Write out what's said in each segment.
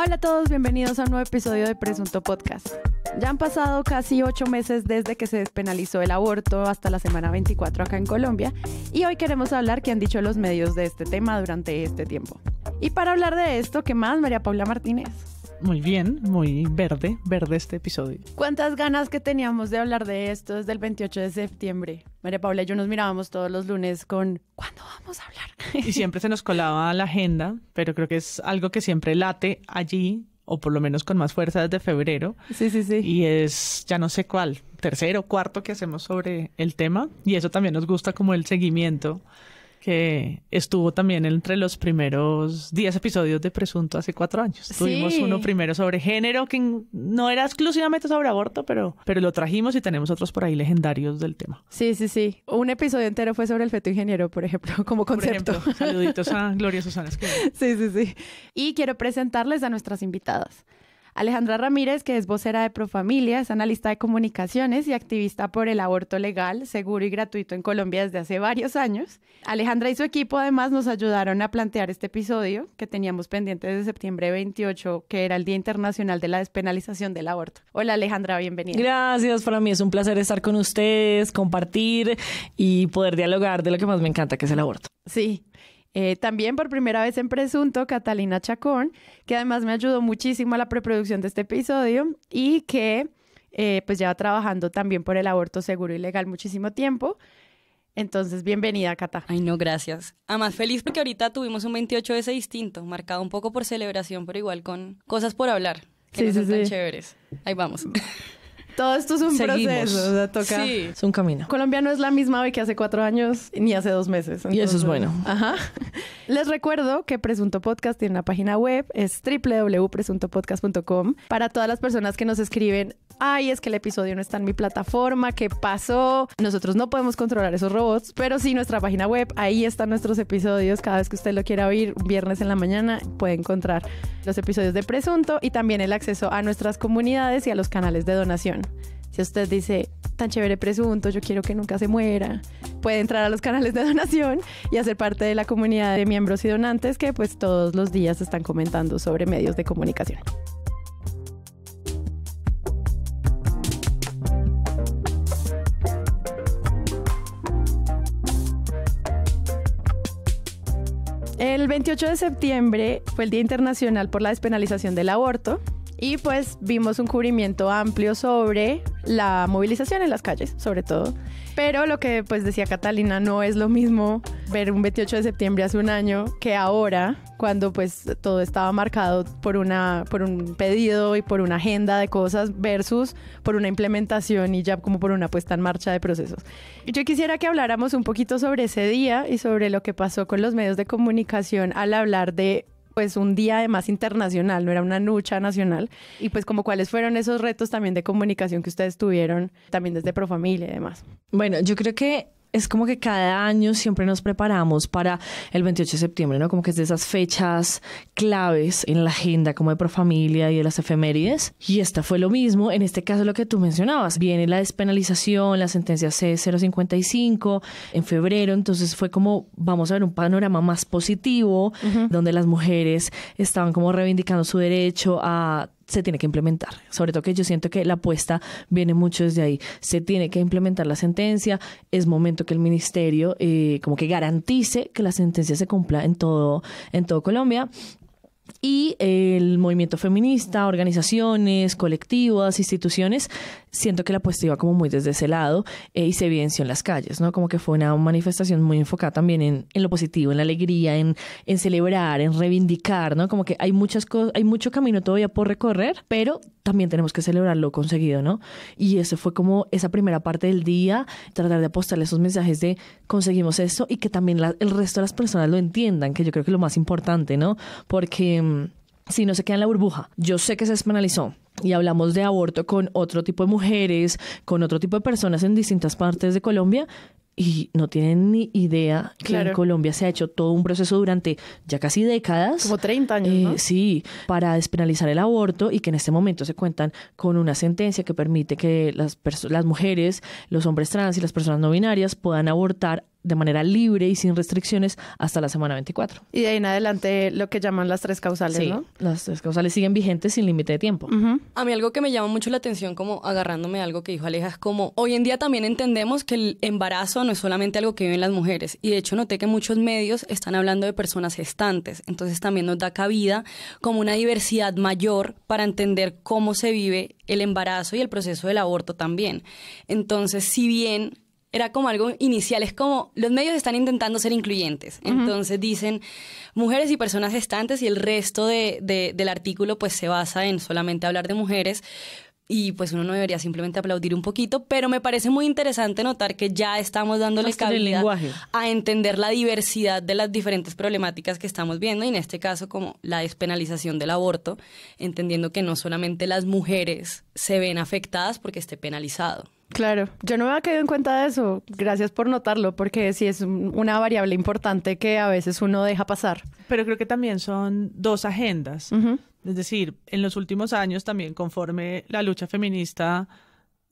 Hola a todos, bienvenidos a un nuevo episodio de Presunto Podcast. Ya han pasado casi ocho meses desde que se despenalizó el aborto hasta la semana 24 acá en Colombia y hoy queremos hablar qué han dicho los medios de este tema durante este tiempo. Y para hablar de esto, ¿qué más, María Paula Martínez? Muy bien, muy verde, verde este episodio. ¿Cuántas ganas que teníamos de hablar de esto desde el 28 de septiembre? María Paula y yo nos mirábamos todos los lunes con ¿cuándo vamos a hablar? Y siempre se nos colaba la agenda, pero creo que es algo que siempre late allí, o por lo menos con más fuerza desde febrero. Sí, sí, sí. Y es ya no sé cuál, tercero, cuarto que hacemos sobre el tema. Y eso también nos gusta como el seguimiento que estuvo también entre los primeros 10 episodios de Presunto hace cuatro años. Tuvimos uno primero sobre género, que no era exclusivamente sobre aborto, pero, pero lo trajimos y tenemos otros por ahí legendarios del tema. Sí, sí, sí. Un episodio entero fue sobre el feto ingeniero, por ejemplo, como concepto. Por ejemplo, saluditos a Gloria Susana Sí, sí, sí. Y quiero presentarles a nuestras invitadas. Alejandra Ramírez, que es vocera de Profamilia, es analista de comunicaciones y activista por el aborto legal, seguro y gratuito en Colombia desde hace varios años. Alejandra y su equipo además nos ayudaron a plantear este episodio que teníamos pendiente desde septiembre 28, que era el Día Internacional de la Despenalización del Aborto. Hola Alejandra, bienvenida. Gracias, para mí es un placer estar con ustedes, compartir y poder dialogar de lo que más me encanta, que es el aborto. Sí, eh, también por primera vez en Presunto, Catalina Chacón, que además me ayudó muchísimo a la preproducción de este episodio y que eh, pues lleva trabajando también por el aborto seguro y legal muchísimo tiempo. Entonces, bienvenida, Cata. Ay, no, gracias. más feliz porque ahorita tuvimos un 28 ese distinto, marcado un poco por celebración, pero igual con cosas por hablar, que sí, tan chéveres. Ahí vamos. Todo esto es un proceso. toca. Es un camino. Colombia no es la misma hoy que hace cuatro años ni hace dos meses. y eso es bueno. Ajá. Les recuerdo que Presunto Podcast tiene una página web, es www.presuntopodcast.com. Para todas las personas que nos escriben, ay, es que el episodio no está en mi plataforma, ¿qué pasó? Nosotros no podemos controlar esos robots, pero sí nuestra página web, ahí están nuestros episodios. Cada vez que usted lo quiera oír, viernes en la mañana, puede encontrar los episodios de Presunto y también el acceso a nuestras comunidades y a los canales de donación. Si usted dice, tan chévere presunto, yo quiero que nunca se muera, puede entrar a los canales de donación y hacer parte de la comunidad de miembros y donantes que pues, todos los días están comentando sobre medios de comunicación. El 28 de septiembre fue el Día Internacional por la Despenalización del Aborto y pues vimos un cubrimiento amplio sobre la movilización en las calles, sobre todo. Pero lo que pues decía Catalina, no es lo mismo ver un 28 de septiembre hace un año que ahora, cuando pues todo estaba marcado por, una, por un pedido y por una agenda de cosas versus por una implementación y ya como por una puesta en marcha de procesos. Yo quisiera que habláramos un poquito sobre ese día y sobre lo que pasó con los medios de comunicación al hablar de pues un día además internacional, no era una lucha nacional. Y pues como cuáles fueron esos retos también de comunicación que ustedes tuvieron, también desde Profamilia y demás. Bueno, yo creo que es como que cada año siempre nos preparamos para el 28 de septiembre, ¿no? Como que es de esas fechas claves en la agenda, como de Profamilia y de las efemérides. Y esta fue lo mismo, en este caso lo que tú mencionabas. Viene la despenalización, la sentencia C055 en febrero, entonces fue como, vamos a ver un panorama más positivo, donde las mujeres estaban como reivindicando su derecho a se tiene que implementar. Sobre todo que yo siento que la apuesta viene mucho desde ahí. Se tiene que implementar la sentencia, es momento que el ministerio eh, como que garantice que la sentencia se cumpla en todo, en todo Colombia y el movimiento feminista, organizaciones, colectivas, instituciones, siento que la apuesta iba como muy desde ese lado eh, y se evidenció en las calles, ¿no? Como que fue una manifestación muy enfocada también en, en lo positivo, en la alegría, en, celebrar, en reivindicar, ¿no? Como que hay muchas cosas, hay mucho camino todavía por recorrer, pero también tenemos que celebrar lo conseguido, ¿no? Y eso fue como esa primera parte del día, tratar de apostarle esos mensajes de conseguimos esto y que también el resto de las personas lo entiendan, que yo creo que es lo más importante, ¿no? Porque Mm, si no se queda en la burbuja. Yo sé que se despenalizó, y hablamos de aborto con otro tipo de mujeres, con otro tipo de personas en distintas partes de Colombia. Y no tienen ni idea que en Colombia se ha hecho todo un proceso durante ya casi décadas. Como 30 años. Eh, sí, para despenalizar el aborto y que en este momento se cuentan con una sentencia que permite que las, las mujeres, los hombres trans y las personas no binarias puedan abortar de manera libre y sin restricciones hasta la semana 24. Y de ahí en adelante lo que llaman las tres causales, ¿no? Las tres causales siguen vigentes sin límite de tiempo. A mí algo que me llama mucho la atención, como agarrándome a algo que dijo Aleja, es como hoy en día también entendemos que el embarazo no es solamente algo que viven las mujeres. Y de hecho noté que muchos medios están hablando de personas gestantes. Entonces también nos da cabida como una diversidad mayor para entender cómo se vive el embarazo y el proceso del aborto también. Entonces, si bien era como algo inicial, es como los medios están intentando ser incluyentes, entonces dicen mujeres y personas gestantes y el resto de, del artículo pues se basa en solamente hablar de mujeres y pues uno no debería simplemente aplaudir un poquito, pero me parece muy interesante notar que ya estamos dándole cabida a entender la diversidad de las diferentes problemáticas que estamos viendo y en este caso como la despenalización del aborto, entendiendo que no solamente las mujeres se ven afectadas porque esté penalizado. Claro, yo no me había quedado en cuenta de eso. Gracias por notarlo, porque sí es una variable importante que a veces uno deja pasar. Pero creo que también son dos agendas. Es decir, en los últimos años también, conforme la lucha feminista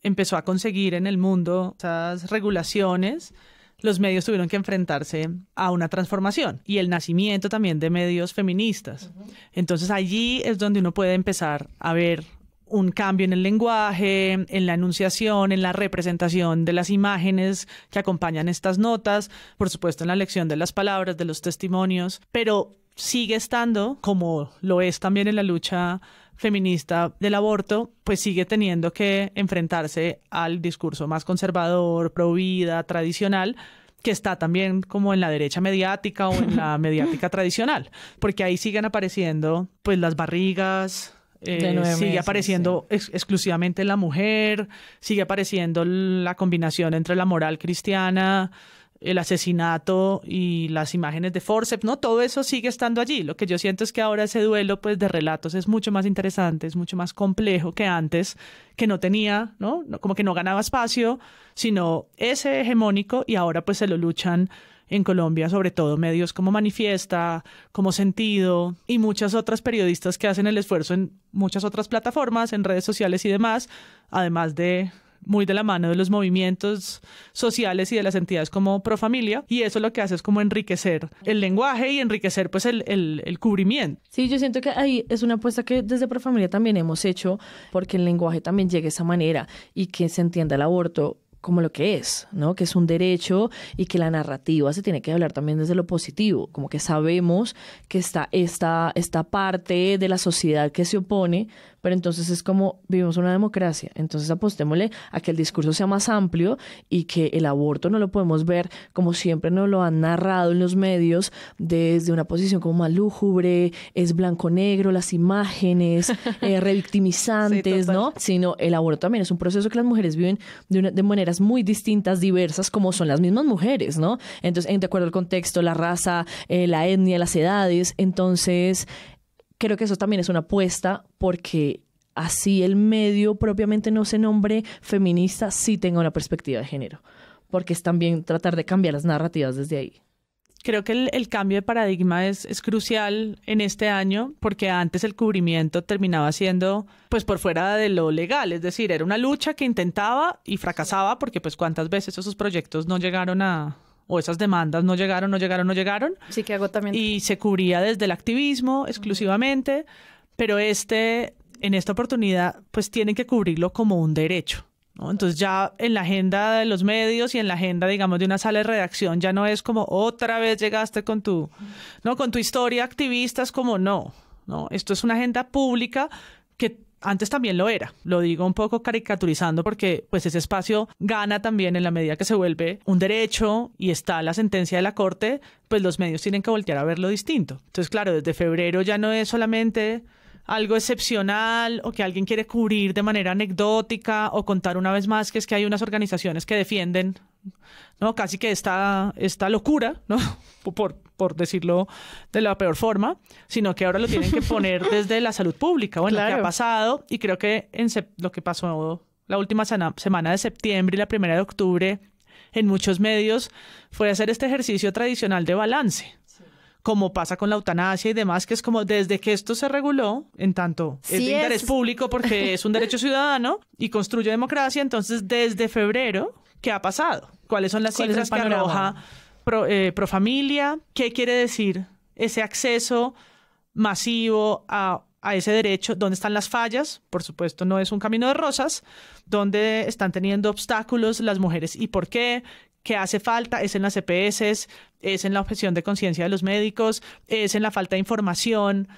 empezó a conseguir en el mundo esas regulaciones, los medios tuvieron que enfrentarse a una transformación y el nacimiento también de medios feministas. Entonces allí es donde uno puede empezar a ver un cambio en el lenguaje, en la enunciación, en la representación de las imágenes que acompañan estas notas, por supuesto en la lección de las palabras, de los testimonios, pero sigue estando, como lo es también en la lucha feminista del aborto, pues sigue teniendo que enfrentarse al discurso más conservador, pro vida, tradicional, que está también como en la derecha mediática o en la mediática tradicional, porque ahí siguen apareciendo pues las barrigas, eh, sigue apareciendo exclusivamente la mujer, sigue apareciendo la combinación entre la moral cristiana, el asesinato y las imágenes de forceps, ¿no? Todo eso sigue estando allí. Lo que yo siento es que ahora ese duelo pues de relatos es mucho más interesante, es mucho más complejo que antes, que no tenía, ¿no? Como que no ganaba espacio, sino ese hegemónico y ahora pues se lo luchan en Colombia, sobre todo medios como Manifiesta, como Sentido y muchas otras periodistas que hacen el esfuerzo en muchas otras plataformas, en redes sociales y demás, además de muy de la mano de los movimientos sociales y de las entidades como Profamilia, y eso lo que hace es como enriquecer el lenguaje y enriquecer pues el, cubrimiento. Sí, yo siento que ahí es una apuesta que desde Profamilia también hemos hecho, porque el lenguaje también llegue de esa manera y que se entienda el aborto como lo que es, ¿no? Que es un derecho y que la narrativa se tiene que hablar también desde lo positivo, como que sabemos que está esta, esta parte de la sociedad que se opone, pero entonces es como vivimos una democracia, entonces apostémosle a que el discurso sea más amplio y que el aborto no lo podemos ver como siempre nos lo han narrado en los medios desde una posición como más lúgubre, es blanco-negro, las imágenes eh, revictimizantes, ¿no? Sino el aborto también es un proceso que las mujeres viven de, maneras muy distintas, diversas, como son las mismas mujeres, ¿no? Entonces, en, de acuerdo al contexto, la raza, eh, la etnia, las edades, entonces creo que eso también es una apuesta porque así el medio propiamente no se nombre feminista, sí tenga una perspectiva de género, porque es también tratar de cambiar las narrativas desde ahí. Creo que el, cambio de paradigma es, es, crucial en este año porque antes el cubrimiento terminaba siendo pues por fuera de lo legal, es decir, era una lucha que intentaba y fracasaba porque pues cuántas veces esos proyectos no llegaron a, o esas demandas no llegaron, no llegaron, no llegaron. Sí, que hago también Y se cubría desde el activismo exclusivamente, pero este, en esta oportunidad, pues tienen que cubrirlo como un derecho. Entonces ya en la agenda de los medios y en la agenda, digamos, de una sala de redacción, ya no es como otra vez llegaste con tu, ¿no? con tu historia activista, es como no, no, esto es una agenda pública antes también lo era. Lo digo un poco caricaturizando porque pues ese espacio gana también en la medida que se vuelve un derecho y está la sentencia de la corte, pues los medios tienen que voltear a verlo distinto. Entonces, claro, desde febrero ya no es solamente algo excepcional o que alguien quiere cubrir de manera anecdótica o contar una vez más que es que hay unas organizaciones que defienden ¿no? Casi que esta, esta locura, ¿no? Por, por decirlo de la peor forma, sino que ahora lo tienen que poner desde la salud pública. Bueno, lo que ha pasado? Y creo que en lo que pasó la última semana de septiembre y la primera de octubre en muchos medios fue hacer este ejercicio tradicional de balance, como pasa con la eutanasia y demás, que es como desde que esto se reguló, en tanto es público porque es un derecho ciudadano y construye democracia, entonces desde febrero, ¿qué ha pasado? cuáles son las cifras que arroja pro, eh, familia? qué quiere decir ese acceso masivo a, a, ese derecho, dónde están las fallas, por supuesto no es un camino de rosas, dónde están teniendo obstáculos las mujeres y por qué, qué hace falta, es en las EPS, es en la objeción de conciencia de los médicos, es en la falta de información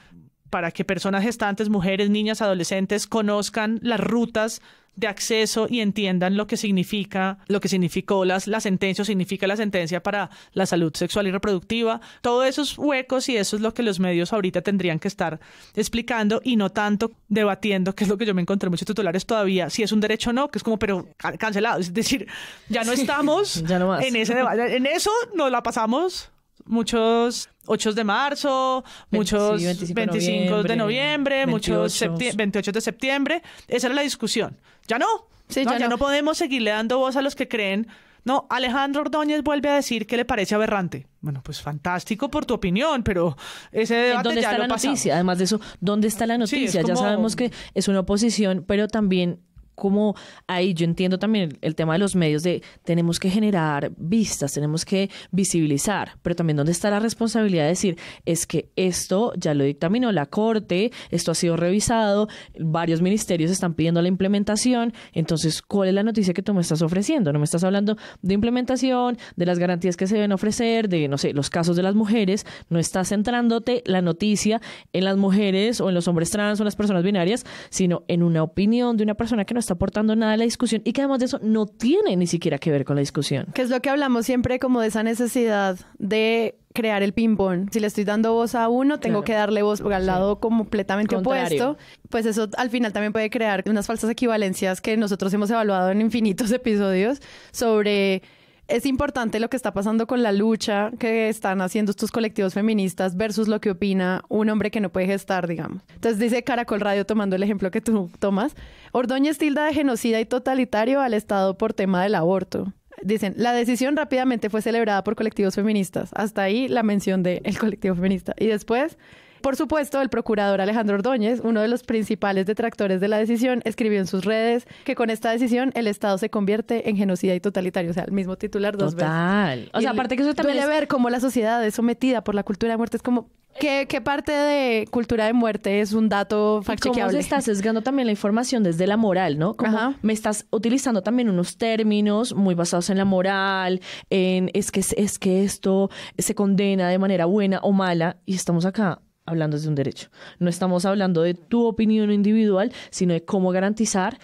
para que personas gestantes, mujeres, niñas, adolescentes conozcan las rutas de acceso y entiendan lo que significa, lo que significó las, la sentencia o significa la sentencia para la salud sexual y reproductiva. Todos esos huecos y eso es lo que los medios ahorita tendrían que estar explicando y no tanto debatiendo, que es lo que yo me encontré muchos titulares todavía, si es un derecho o no, que es como, pero cancelado. Es decir, ya no estamos en ese debate. En eso nos la pasamos muchos 8 de marzo, muchos 25, de noviembre, muchos 28 de septiembre. Esa era la discusión. Ya no. ya, no. podemos seguirle dando voz a los que creen no, Alejandro Ordóñez vuelve a decir que le parece aberrante. Bueno, pues fantástico por tu opinión, pero ese debate ¿Dónde está la noticia? Además de eso, ¿dónde está la noticia? Ya sabemos que es una oposición, pero también como ahí yo entiendo también el, tema de los medios de tenemos que generar vistas, tenemos que visibilizar, pero también dónde está la responsabilidad de decir es que esto ya lo dictaminó la Corte, esto ha sido revisado, varios ministerios están pidiendo la implementación, entonces ¿cuál es la noticia que tú me estás ofreciendo? No me estás hablando de implementación, de las garantías que se deben ofrecer, de no sé, los casos de las mujeres, no estás centrándote la noticia en las mujeres o en los hombres trans o en las personas binarias, sino en una opinión de una persona que no está está aportando nada a la discusión y que además de eso no tiene ni siquiera que ver con la discusión. Que es lo que hablamos siempre como de esa necesidad de crear el ping-pong. Si le estoy dando voz a uno, tengo que darle voz al lado completamente opuesto. Pues eso al final también puede crear unas falsas equivalencias que nosotros hemos evaluado en infinitos episodios sobre es importante lo que está pasando con la lucha que están haciendo estos colectivos feministas versus lo que opina un hombre que no puede gestar, digamos. Entonces dice Caracol Radio, tomando el ejemplo que tú tomas, Ordóñez tilda de genocida y totalitario al Estado por tema del aborto. Dicen, la decisión rápidamente fue celebrada por colectivos feministas. Hasta ahí la mención del el colectivo feminista. Y después por supuesto, el procurador Alejandro Ordóñez, uno de los principales detractores de la decisión, escribió en sus redes que con esta decisión el Estado se convierte en genocida y totalitario. O sea, el mismo titular dos veces. Total. O sea, aparte que eso también. Duele ver cómo la sociedad es sometida por la cultura de muerte. Es como, ¿Qué, ¿Qué, parte de cultura de muerte es un dato factible? ¿Cómo se está sesgando también la información desde la moral, no? Ajá. me estás utilizando también unos términos muy basados en la moral, en es que, es que esto se condena de manera buena o mala, y estamos acá hablando de un derecho. No estamos hablando de tu opinión individual, sino de cómo garantizar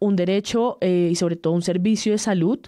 un derecho eh, y sobre todo un servicio de salud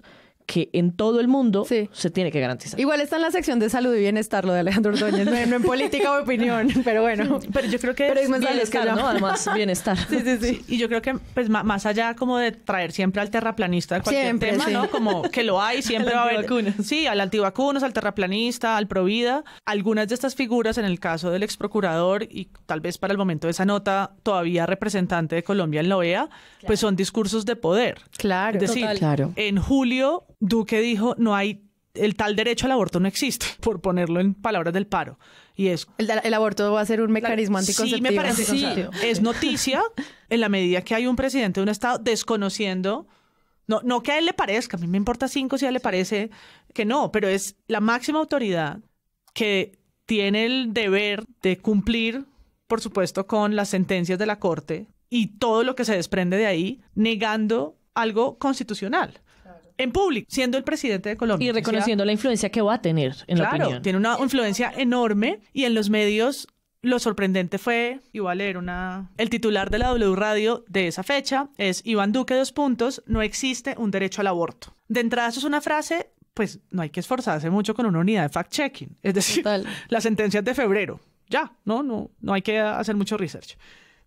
que en todo el mundo se tiene que garantizar. Igual está en la sección de salud y bienestar lo de Alejandro Ordóñez, no, en política o opinión, pero bueno. Pero yo creo que pero es bienestar, ¿no? Además, bienestar. Sí, sí, sí. Y yo creo que pues más allá como de traer siempre al terraplanista de cualquier tema, ¿no? Como que lo hay, siempre va a haber. Sí, al antivacunas, al terraplanista, al provida. Algunas de estas figuras, en el caso del ex procurador y tal vez para el momento de esa nota todavía representante de Colombia en la OEA, pues son discursos de poder. Claro, es decir, claro. en julio Duque dijo, no hay el tal derecho al aborto no existe, por ponerlo en palabras del paro. Y es el, aborto va a ser un mecanismo anticonceptivo. Sí, me parece es noticia en la medida que hay un presidente de un estado desconociendo no, no que a él le parezca, a mí me importa cinco si a él le parece que no, pero es la máxima autoridad que tiene el deber de cumplir, por supuesto, con las sentencias de la Corte y todo lo que se desprende de ahí, negando algo constitucional en público, siendo el presidente de Colombia. Y reconociendo la influencia que va a tener, en la opinión. Tiene una influencia enorme y en los medios lo sorprendente fue, iba a leer una... El titular de la W Radio de esa fecha es Iván Duque, dos puntos, no existe un derecho al aborto. De entrada eso es una frase, pues no hay que esforzarse mucho con una unidad de fact-checking. Es decir, Total. las sentencias de febrero. Ya, no, no, no hay que hacer mucho research.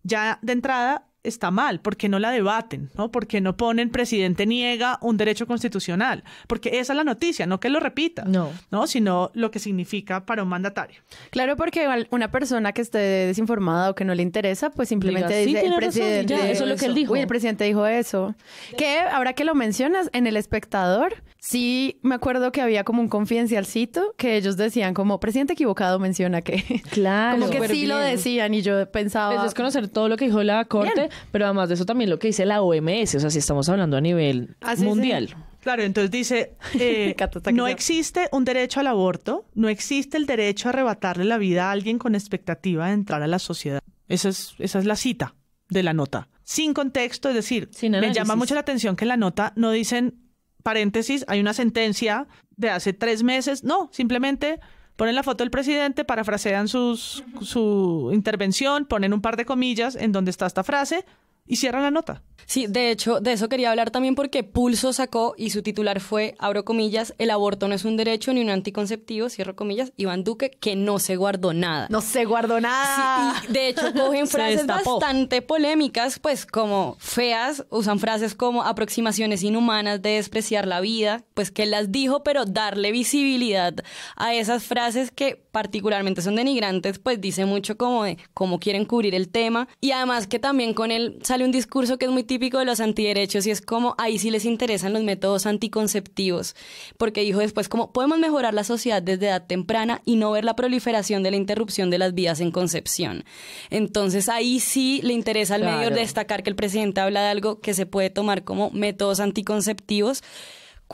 Ya de entrada está mal, porque no la debaten, ¿no? Porque no ponen presidente niega un derecho constitucional, porque esa es la noticia, no que lo repita, no, sino lo que significa para un mandatario. Claro, porque una persona que esté desinformada o que no le interesa, pues simplemente dice el presidente, eso es lo que él dijo. Uy, el presidente dijo eso. Que ahora que lo mencionas en El Espectador, Sí, me acuerdo que había como un confidencialcito que ellos decían como presidente equivocado menciona que. Claro. Como que sí lo decían y yo pensaba. Pues es conocer todo lo que dijo la corte, pero además de eso también lo que dice la OMS, o sea, si estamos hablando a nivel ah, mundial. Claro, entonces dice, eh, no existe un derecho al aborto, no existe el derecho a arrebatarle la vida a alguien con expectativa de entrar a la sociedad. Esa es, esa es la cita de la nota. Sin contexto, es decir, me llama mucho la atención que en la nota no dicen paréntesis, hay una sentencia de hace tres meses. No, simplemente ponen la foto del presidente, parafrasean sus, su intervención, ponen un par de comillas en donde está esta frase, y cierran la nota. Sí, de hecho, de eso quería hablar también porque Pulso sacó y su titular fue, abro comillas, el aborto no es un derecho ni un anticonceptivo, cierro comillas, Iván Duque, que no se guardó nada. No se guardó nada. de hecho, cogen frases bastante polémicas, pues como feas, usan frases como aproximaciones inhumanas de despreciar la vida, pues que las dijo, pero darle visibilidad a esas frases que particularmente son denigrantes, pues dice mucho como de cómo quieren cubrir el tema y además que también con el sale un discurso que es muy típico de los antiderechos y es como ahí sí les interesan los métodos anticonceptivos, porque dijo después como podemos mejorar la sociedad desde edad temprana y no ver la proliferación de la interrupción de las vías en concepción. Entonces ahí sí le interesa al medio destacar que el presidente habla de algo que se puede tomar como métodos anticonceptivos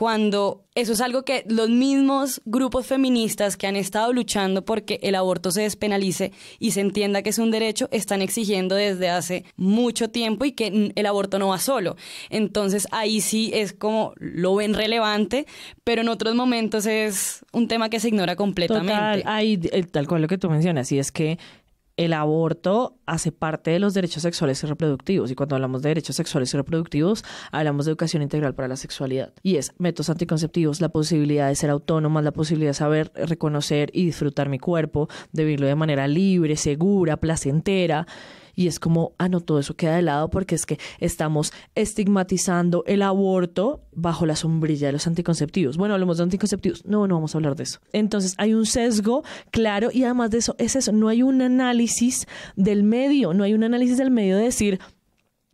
cuando eso es algo que los mismos grupos feministas que han estado luchando porque el aborto se despenalice y se entienda que es un derecho, están exigiendo desde hace mucho tiempo y que el aborto no va solo. Entonces ahí sí es como lo ven relevante, pero en otros momentos es un tema que se ignora completamente. Total, hay, eh, tal cual lo que tú mencionas, y es que el aborto hace parte de los derechos sexuales y reproductivos. Y cuando hablamos de derechos sexuales y reproductivos, hablamos de educación integral para la sexualidad. Y es métodos anticonceptivos, la posibilidad de ser autónomas, la posibilidad de saber eh, reconocer y disfrutar mi cuerpo, de vivirlo de manera libre, segura, placentera y es como, ah, no, todo eso queda de lado porque es que estamos estigmatizando el aborto bajo la sombrilla de los anticonceptivos. Bueno, hablamos de anticonceptivos. No, no vamos a hablar de eso. Entonces hay un sesgo claro y además de eso es eso, no hay un análisis del medio, no hay un análisis del medio de decir,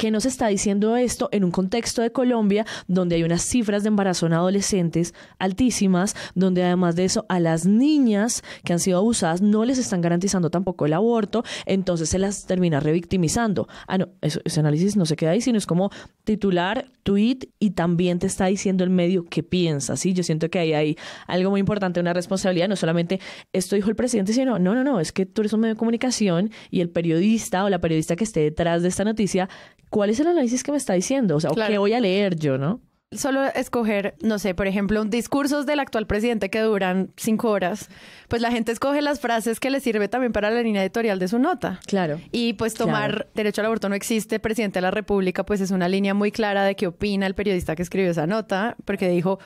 no nos está diciendo esto en un contexto de Colombia donde hay unas cifras de embarazo en adolescentes altísimas, donde además de eso a las niñas que han sido abusadas no les están garantizando tampoco el aborto, entonces se las termina revictimizando? Ah, no, ese análisis no se queda ahí, sino es como titular, tweet y también te está diciendo el medio qué piensa, ¿sí? Yo siento que ahí hay algo muy importante, una responsabilidad, no solamente esto dijo el presidente, sino, no, no, no, es que tú eres un medio de comunicación y el periodista o la periodista que esté detrás de esta noticia ¿cuál es el análisis que me está diciendo? O sea, ¿qué voy a leer yo, no? Solo escoger, no sé, por ejemplo, discursos del actual presidente que duran cinco horas, pues la gente escoge las frases que le sirve también para la línea editorial de su nota. Claro. Y pues tomar derecho al aborto no existe, presidente de la República, pues es una línea muy clara de qué opina el periodista que escribió esa nota, porque dijo,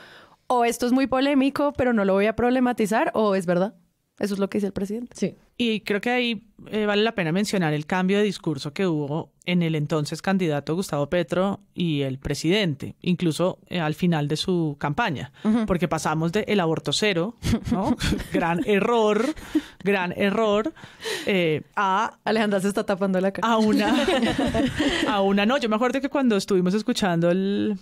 o esto es muy polémico, pero no lo voy a problematizar, o es verdad. Eso es lo que dice el presidente. Sí. Y creo que ahí eh, vale la pena mencionar el cambio de discurso que hubo en el entonces candidato Gustavo Petro y el presidente, incluso eh, al final de su campaña, porque pasamos de el aborto cero, gran error, gran error, eh, a... Alejandra se está tapando la cara. A una, a una, no, yo me acuerdo que cuando estuvimos escuchando el,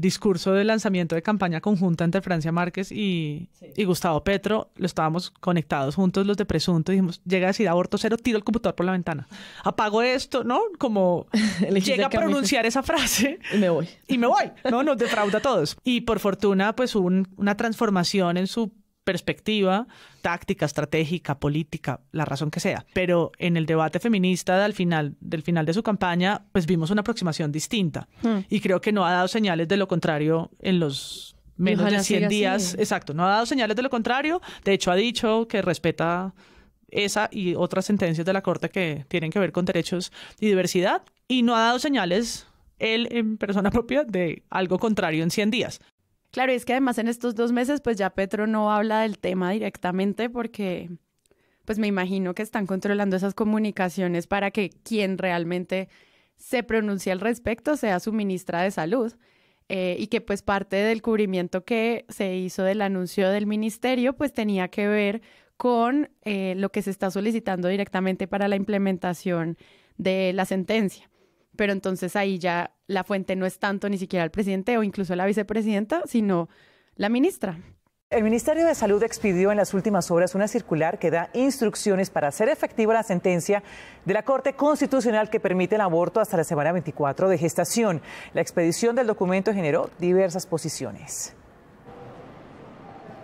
discurso de lanzamiento de campaña conjunta entre Francia Márquez y, y Gustavo Petro, lo estábamos conectados juntos los de Presunto y llega a decir aborto cero, tiro el computador por la ventana. Apago esto, ¿no? Como llega a pronunciar esa frase. Y me voy. Y me voy, ¿no? Nos defrauda a todos. Y por fortuna, pues hubo una transformación en su perspectiva, táctica, estratégica, política, la razón que sea. Pero en el debate feminista al final, del final de su campaña, pues vimos una aproximación distinta. Hmm. Y creo que no ha dado señales de lo contrario en los menos de 100 días. Exacto, no ha dado señales de lo contrario. De hecho, ha dicho que respeta esa y otras sentencias de la Corte que tienen que ver con derechos y diversidad, y no ha dado señales él en persona propia de algo contrario en 100 días. Claro, y es que además en estos dos meses, pues ya Petro no habla del tema directamente porque, pues me imagino que están controlando esas comunicaciones para que quien realmente se pronuncie al respecto sea su ministra de Salud. Eh, y que pues parte del cubrimiento que se hizo del anuncio del ministerio pues tenía que ver con eh, lo que se está solicitando directamente para la implementación de la sentencia. Pero entonces ahí ya la fuente no es tanto ni siquiera el presidente o incluso la vicepresidenta, sino la ministra. El Ministerio de Salud expidió en las últimas horas una circular que da instrucciones para hacer efectiva la sentencia de la Corte Constitucional que permite el aborto hasta la semana 24 de gestación. La expedición del documento generó diversas posiciones.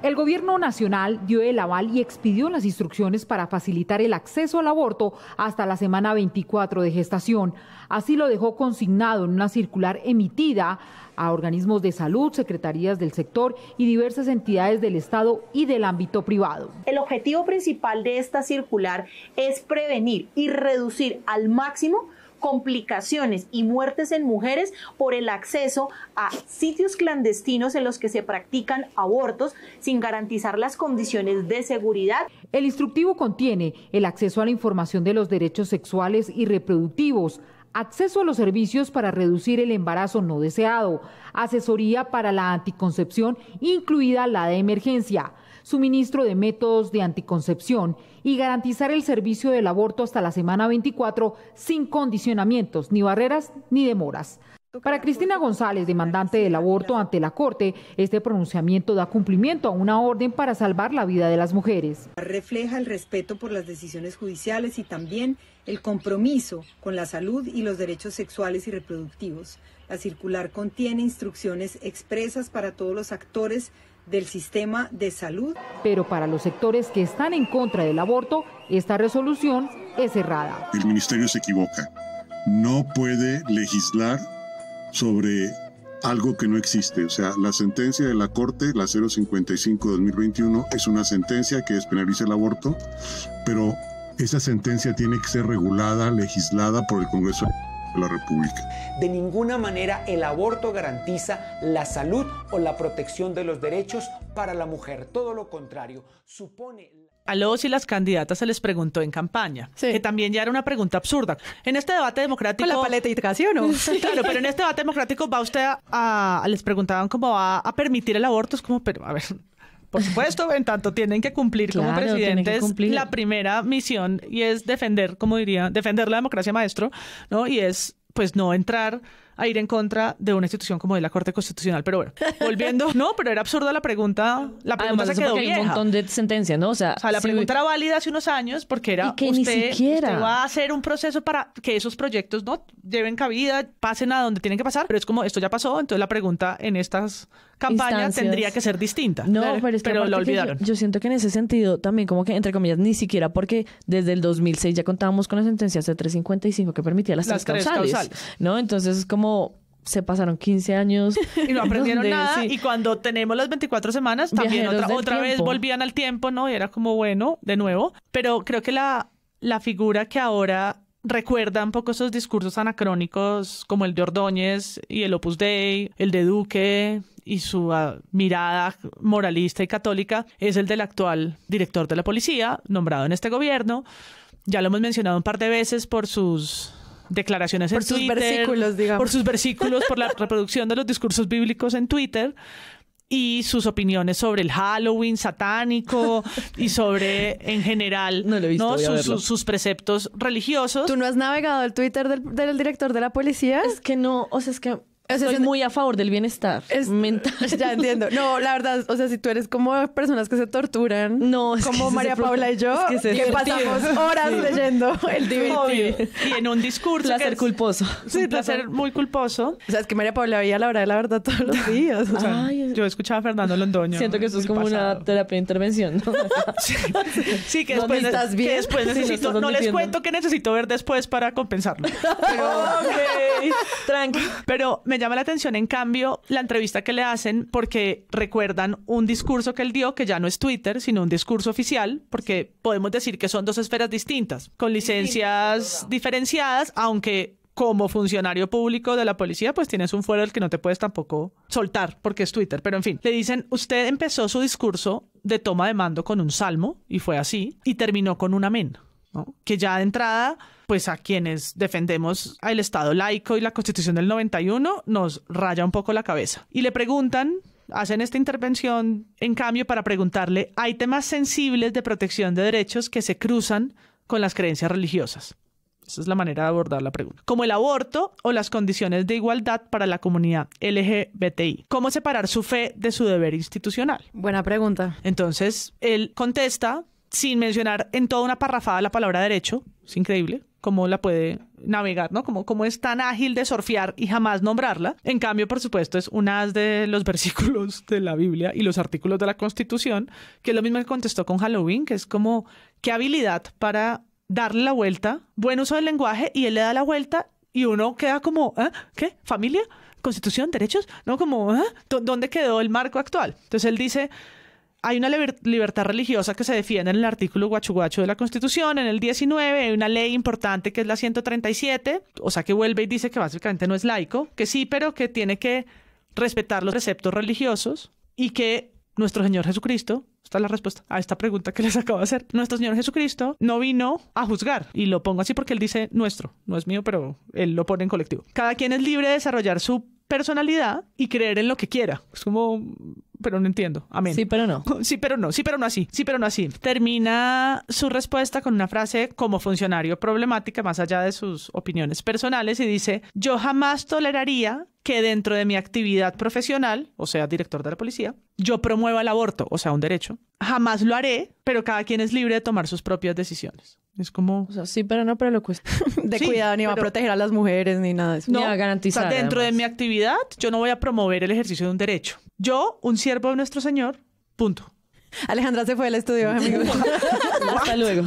El gobierno nacional dio el aval y expidió las instrucciones para facilitar el acceso al aborto hasta la semana 24 de gestación. Así lo dejó consignado en una circular emitida a organismos de salud, secretarías del sector y diversas entidades del Estado y del ámbito privado. El objetivo principal de esta circular es prevenir y reducir al máximo complicaciones y muertes en mujeres por el acceso a sitios clandestinos en los que se practican abortos sin garantizar las condiciones de seguridad. El instructivo contiene el acceso a la información de los derechos sexuales y reproductivos, acceso a los servicios para reducir el embarazo no deseado, asesoría para la anticoncepción, incluida la de emergencia suministro de métodos de anticoncepción y garantizar el servicio del aborto hasta la semana 24 sin condicionamientos, ni barreras ni demoras. Para Cristina González, demandante del aborto ante la Corte, este pronunciamiento da cumplimiento a una orden para salvar la vida de las mujeres. Refleja el respeto por las decisiones judiciales y también el compromiso con la salud y los derechos sexuales y reproductivos. La circular contiene instrucciones expresas para todos los actores del sistema de salud. Pero para los sectores que están en contra del aborto, esta resolución es errada. El ministerio se equivoca. No puede legislar sobre algo que no existe. O sea, la sentencia de la Corte, la 055-2021, es una sentencia que despenaliza el aborto, pero esa sentencia tiene que ser regulada, legislada por el Congreso la República. De ninguna manera el aborto garantiza la salud o la protección de los derechos para la mujer. Todo lo contrario, supone... A los y las candidatas se les preguntó en campaña, que también ya era una pregunta absurda. En este debate democrático... la paleta y ¿no? Claro, pero en este debate democrático va usted a... a les preguntaban cómo va a permitir el aborto. Es como, pero a ver, por supuesto, en tanto tienen que cumplir como presidentes la primera misión y es defender, como diría, defender la democracia maestro, ¿no? Y es pues no entrar a ir en contra de una institución como de la Corte Constitucional. Pero bueno, volviendo, no, pero era absurda la pregunta. La pregunta se quedó vieja. Hay un montón de sentencias, ¿no? O sea, o sea la pregunta era válida hace unos años porque era que usted, va a hacer un proceso para que esos proyectos no lleven cabida, pasen a donde tienen que pasar. Pero es como esto ya pasó, entonces la pregunta en estas campañas tendría que ser distinta. No, pero, es lo olvidaron. yo, siento que en ese sentido también como que entre comillas ni siquiera porque desde el 2006 ya contábamos con la sentencia C355 que permitía las, tres, ¿no? Entonces es como se pasaron 15 años. Y no aprendieron nada. Y cuando tenemos las 24 semanas, también otra, vez volvían al tiempo, ¿no? Y era como, bueno, de nuevo. Pero creo que la, la figura que ahora recuerda un poco esos discursos anacrónicos como el de Ordóñez y el Opus Dei, el de Duque y su ah, mirada moralista y católica, es el del actual director de la policía, nombrado en este gobierno. Ya lo hemos mencionado un par de veces por sus declaraciones en Twitter. Por sus versículos, digamos. Por sus versículos, por la reproducción de los discursos bíblicos en Twitter y sus opiniones sobre el Halloween satánico y sobre en general no Sus, preceptos religiosos. ¿Tú no has navegado el Twitter del, del, director de la policía? Es que no, o sea, es que o muy a favor del bienestar es, mental. Ya entiendo. No, la verdad, o sea, si tú eres como personas que se torturan, no, como María Paula y yo, que, pasamos horas leyendo el DVD. Y en un discurso. Placer culposo. Sí, un placer muy culposo. O sea, es que María Paula veía la hora la verdad todos los días. yo escuchaba a Fernando Londoño. Siento que eso es como una terapia de intervención. sí, que después, necesito. no les cuento que necesito ver después para compensarlo. ok Tranqui. Pero me llama la atención, en cambio, la entrevista que le hacen porque recuerdan un discurso que él dio, que ya no es Twitter, sino un discurso oficial, porque podemos decir que son dos esferas distintas, con licencias diferenciadas, aunque como funcionario público de la policía, pues tienes un fuero del que no te puedes tampoco soltar, porque es Twitter. Pero en fin, le dicen, usted empezó su discurso de toma de mando con un salmo, y fue así, y terminó con un amén que ya de entrada, pues a quienes defendemos el Estado laico y la Constitución del 91 nos raya un poco la cabeza. Y le preguntan, hacen esta intervención en cambio para preguntarle, hay temas sensibles de protección de derechos que se cruzan con las creencias religiosas. Esa es la manera de abordar la pregunta. Como el aborto o las condiciones de igualdad para la comunidad LGBTI. ¿Cómo separar su fe de su deber institucional? Buena pregunta. Entonces, él contesta sin mencionar en toda una parrafada la palabra derecho. Es increíble cómo la puede navegar, ¿no? Como, es tan ágil de sorfear y jamás nombrarla. En cambio, por supuesto, es una de los versículos de la Biblia y los artículos de la Constitución, que es lo mismo que contestó con Halloween, que es como qué habilidad para darle la vuelta, buen uso del lenguaje, y él le da la vuelta y uno queda como, ¿eh? ¿qué? ¿Familia? ¿Constitución? ¿Derechos? ¿No? Como, ¿eh? ¿dónde quedó el marco actual? Entonces él dice, hay una libertad religiosa que se defiende en el artículo guachuguacho de la Constitución, en el 19 hay una ley importante que es la 137, o sea que vuelve y dice que básicamente no es laico, que sí, pero que tiene que respetar los preceptos religiosos y que nuestro Señor Jesucristo, esta es la respuesta a esta pregunta que les acabo de hacer, nuestro Señor Jesucristo no vino a juzgar, y lo pongo así porque él dice nuestro, no es mío, pero él lo pone en colectivo. Cada quien es libre de desarrollar su personalidad y creer en lo que quiera. Es como pero no entiendo. Amén. Sí, pero no. Sí, pero no. Sí, pero no así. Sí, pero no así. Termina su respuesta con una frase como funcionario problemática, más allá de sus opiniones personales, y dice, yo jamás toleraría que dentro de mi actividad profesional, o sea, director de la policía, yo promueva el aborto, o sea, un derecho. Jamás lo haré, pero cada quien es libre de tomar sus propias decisiones. Es como... sea, sí, pero no, pero lo cuesta. De cuidado, ni va a proteger a las mujeres, ni nada de eso. No, ni va a garantizar. O sea, dentro de mi actividad, yo no voy a promover el ejercicio de un derecho. Yo, un siervo de nuestro Señor, punto. Alejandra se fue al estudio, amigo. Hasta luego.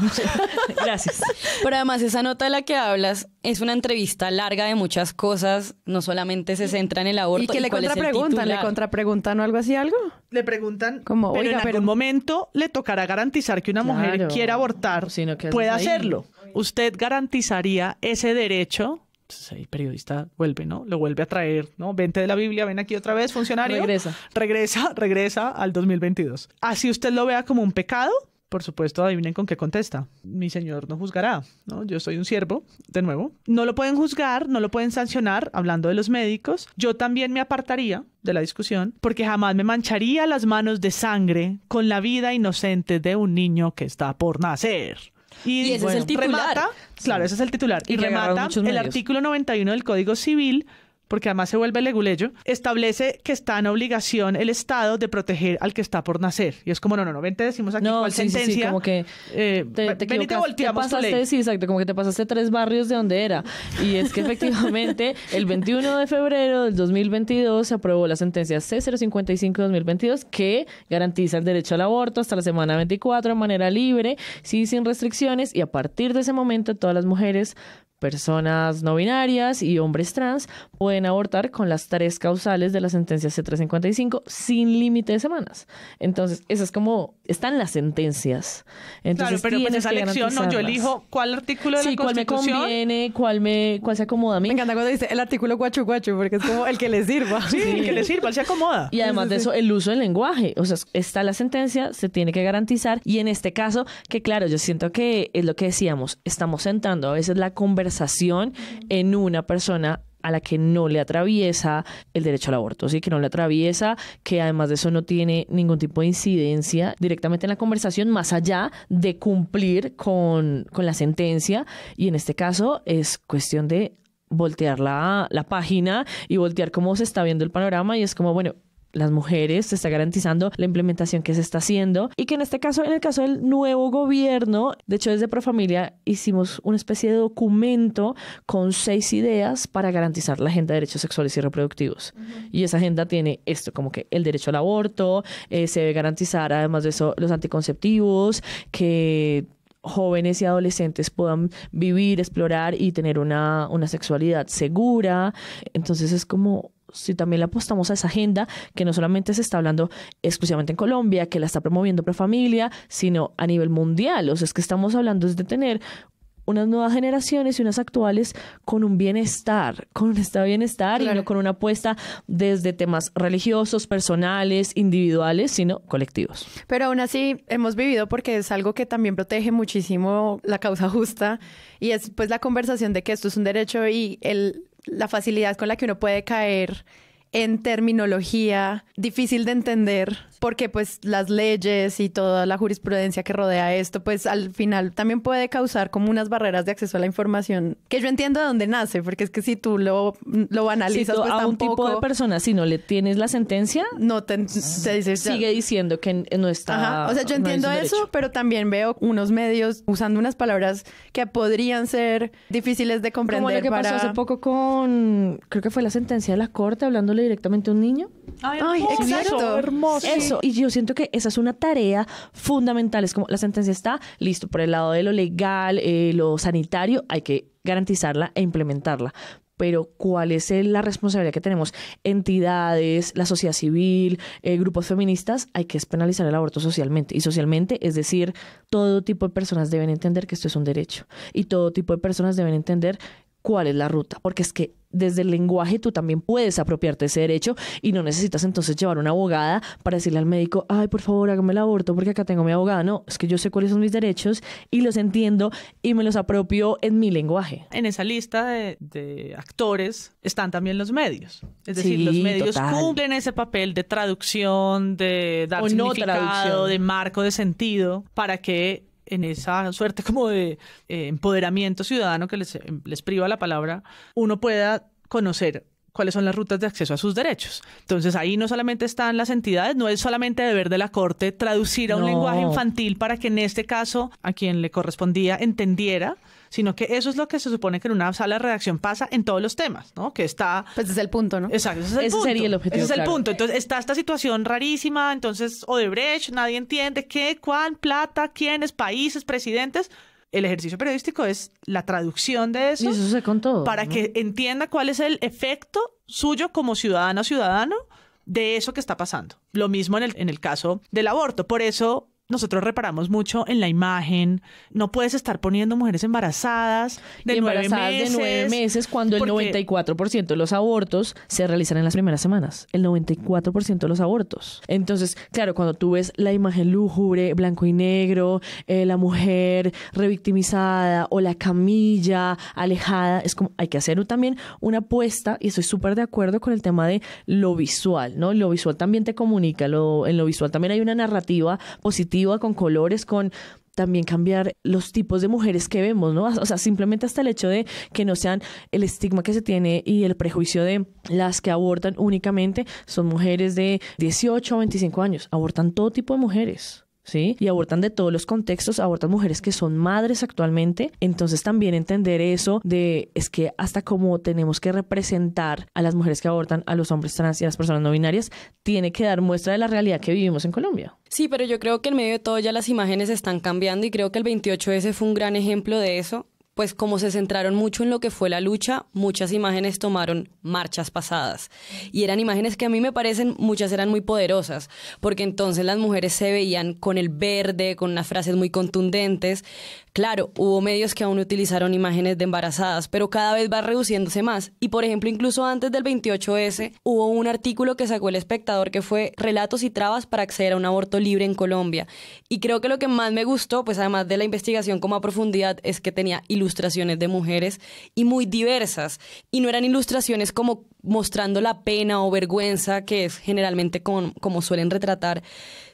Gracias. Pero además, esa nota de la que hablas es una entrevista larga de muchas cosas. No solamente se centra en el aborto. ¿Y que le contrapreguntan? ¿Le contrapreguntan o algo así algo? Le preguntan, Como, pero en momento le tocará garantizar que una mujer quiera abortar, sino que pueda hacerlo. ¿Usted garantizaría ese derecho pues, el periodista vuelve, ¿no? Lo vuelve a traer, ¿no? Vente de la Biblia, ven aquí otra vez, funcionario. Regresa. Regresa, regresa al 2022. Así usted lo vea como un pecado, por supuesto, adivinen con qué contesta. Mi señor no juzgará, ¿no? Yo soy un siervo, de nuevo. No lo pueden juzgar, no lo pueden sancionar, hablando de los médicos. Yo también me apartaría de la discusión, porque jamás me mancharía las manos de sangre con la vida inocente de un niño que está por nacer. Y, ese es el titular. Remata, Claro, ese es el titular. Y, y remata el artículo 91 del Código Civil porque además se vuelve leguleyo, establece que está en obligación el Estado de proteger al que está por nacer. Y es como, no, no, no, ven, decimos aquí no, cuál sentencia. como que eh, te, y te pasaste, Sí, exacto, como que te pasaste tres barrios de donde era. Y es que efectivamente el 21 de febrero del 2022 se aprobó la sentencia C055-2022 que garantiza el derecho al aborto hasta la semana 24 de manera libre, sí, sin restricciones, y a partir de ese momento todas las mujeres Personas no binarias y hombres trans pueden abortar con las tres causales de la sentencia C355 sin límite de semanas. Entonces, eso es como, están las sentencias. Entonces, pero pues esa elección, yo elijo cuál artículo de la Constitución. cuál me conviene, cuál, me, cuál se acomoda a mí. Me encanta cuando dice el artículo guacho guacho porque es como el que le sirva. sí, el que le sirva, se acomoda. Y además de eso, el uso del lenguaje. O sea, está la sentencia, se tiene que garantizar. Y en este caso, que claro, yo siento que es lo que decíamos, estamos sentando a veces la conversación en una persona a la que no le atraviesa el derecho al aborto, ¿sí? que no le atraviesa, que además de eso no tiene ningún tipo de incidencia directamente en la conversación, más allá de cumplir con, la sentencia. Y en este caso es cuestión de voltear la página y voltear cómo se está viendo el panorama y es como, bueno, las mujeres, se está garantizando la implementación que se está haciendo y que en este caso, en el caso del nuevo gobierno, de hecho desde Profamilia hicimos una especie de documento con seis ideas para garantizar la agenda de derechos sexuales y reproductivos. Y esa agenda tiene esto, como que el derecho al aborto, eh, se debe garantizar además de eso los anticonceptivos, que jóvenes y adolescentes puedan vivir, explorar y tener una sexualidad segura. Entonces es como si también le apostamos a esa agenda que no solamente se está hablando exclusivamente en Colombia, que la está promoviendo pre-familia, sino a nivel mundial. O sea, es que estamos hablando de tener unas nuevas generaciones y unas actuales con un bienestar, con un estado de bienestar y no con una apuesta desde temas religiosos, personales, individuales, sino colectivos. Pero aún así hemos vivido porque es algo que también protege muchísimo la causa justa y es pues la conversación de que esto es un derecho y el la facilidad con la que uno puede caer en terminología difícil de entender porque pues las leyes y toda la jurisprudencia que rodea esto pues al final también puede causar como unas barreras de acceso a la información que yo entiendo de dónde nace porque es que si tú lo, lo analizas pues, a un tipo de persona si no le tienes la sentencia no te, sigue diciendo que no está o sea yo entiendo eso pero también veo unos medios usando unas palabras que podrían ser difíciles de comprender como lo que pasó hace poco con creo que fue la sentencia de la corte hablando directamente a un niño. Ay, exacto. Hermoso. Eso. Y yo siento que esa es una tarea fundamental. Es como la sentencia está listo por el lado de lo legal, eh, lo sanitario, hay que garantizarla e implementarla pero cuál es eh, la responsabilidad que tenemos entidades, la sociedad civil, eh, grupos feministas, hay que penalizar el aborto socialmente. Y socialmente, es decir, todo tipo de personas deben entender que esto es un derecho. Y todo tipo de personas deben entender cuál es la ruta, porque es que desde el lenguaje tú también puedes apropiarte ese derecho y no necesitas entonces llevar una abogada para decirle al médico, ay, por favor, hágame el aborto porque acá tengo mi abogada. No, es que yo sé cuáles son mis derechos y los entiendo y me los apropio en mi lenguaje. En esa lista de, actores están también los medios. Es decir, los medios cumplen ese papel de traducción, de dar significado, de marco de sentido para que en esa suerte como de eh, empoderamiento ciudadano que les, em, les priva la palabra, uno pueda conocer cuáles son las rutas de acceso a sus derechos. Entonces ahí no solamente están las entidades, no es solamente deber de la Corte traducir a un lenguaje infantil para que en este caso a quien le correspondía entendiera, sino que eso es lo que se supone que en una sala de redacción pasa en todos los temas, ¿no? Que está... Pues es el punto, ¿no? Exacto, ese es el punto. sería el objetivo, Ese es el punto. Entonces está esta situación rarísima, entonces Odebrecht, nadie entiende qué, cuán, plata, quiénes, países, presidentes el ejercicio periodístico es la traducción de eso. Y eso se todo. Para que entienda cuál es el efecto suyo como ciudadano ciudadano de eso que está pasando. Lo mismo en el, en el caso del aborto. Por eso nosotros reparamos mucho en la imagen. No puedes estar poniendo mujeres embarazadas de, nueve, meses, de nueve meses cuando el 94% de los abortos se realizan en las primeras semanas. El 94% de los abortos. Entonces, claro, cuando tú ves la imagen lúgubre, blanco y negro, eh, la mujer revictimizada o la camilla alejada, es como hay que hacer también una apuesta y estoy súper de acuerdo con el tema de lo visual, ¿no? Lo visual también te comunica, lo, en lo visual también hay una narrativa positiva con colores, con también cambiar los tipos de mujeres que vemos, ¿no? O sea, simplemente hasta el hecho de que no sean el estigma que se tiene y el prejuicio de las que abortan únicamente son mujeres de 18 a 25 años, abortan todo tipo de mujeres. ¿sí? Y abortan de todos los contextos, abortan mujeres que son madres actualmente. Entonces también entender eso de, es que hasta cómo tenemos que representar a las mujeres que abortan, a los hombres trans y a las personas no binarias, tiene que dar muestra de la realidad que vivimos en Colombia. Sí, pero yo creo que en medio de todo ya las imágenes están cambiando y creo que el 28S fue un gran ejemplo de eso pues como se centraron mucho en lo que fue la lucha, muchas imágenes tomaron marchas pasadas. Y eran imágenes que a mí me parecen, muchas eran muy poderosas, porque entonces las mujeres se veían con el verde, con unas frases muy contundentes. Claro, hubo medios que aún utilizaron imágenes de embarazadas, pero cada vez va reduciéndose más. Y por ejemplo, incluso antes del 28S, hubo un artículo que sacó el espectador que fue Relatos y trabas para acceder a un aborto libre en Colombia. Y creo que lo que más me gustó, pues además de la investigación como a profundidad, es que tenía ilustraciones de mujeres y muy diversas. Y no eran ilustraciones como mostrando la pena o vergüenza que es generalmente como suelen retratar,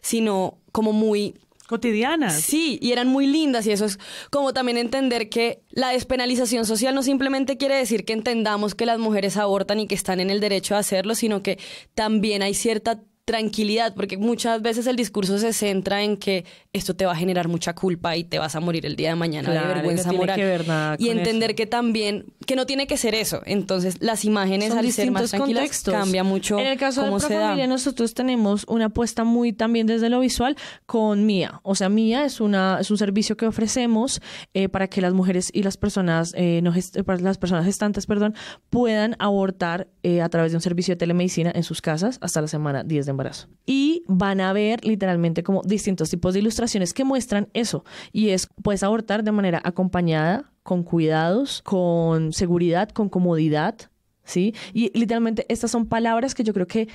sino como muy cotidianas. Sí, y eran muy lindas y eso es como también entender que la despenalización social no simplemente quiere decir que entendamos que las mujeres abortan y que están en el derecho a hacerlo, sino que también hay cierta tranquilidad, porque muchas veces el discurso se centra en que esto te va a generar mucha culpa y te vas a morir el día de mañana de vergüenza moral. y entender que también, que no tiene que ser eso. Entonces, las imágenes al ser más tranquilas cambia mucho. En el caso de la familia, nosotros tenemos una apuesta muy también desde lo visual con Mía. O sea, Mía es una es un servicio que ofrecemos eh, para que las mujeres y las personas eh, eh las personas gestantes, perdón, puedan abortar eh, a través de un servicio de telemedicina en sus casas hasta la semana 10 de embarazo. Y van a ver literalmente como distintos tipos de ilustraciones que muestran eso. Y es, puedes abortar de manera acompañada, con cuidados, con seguridad, con comodidad, ¿sí? Y literalmente estas son palabras que yo creo que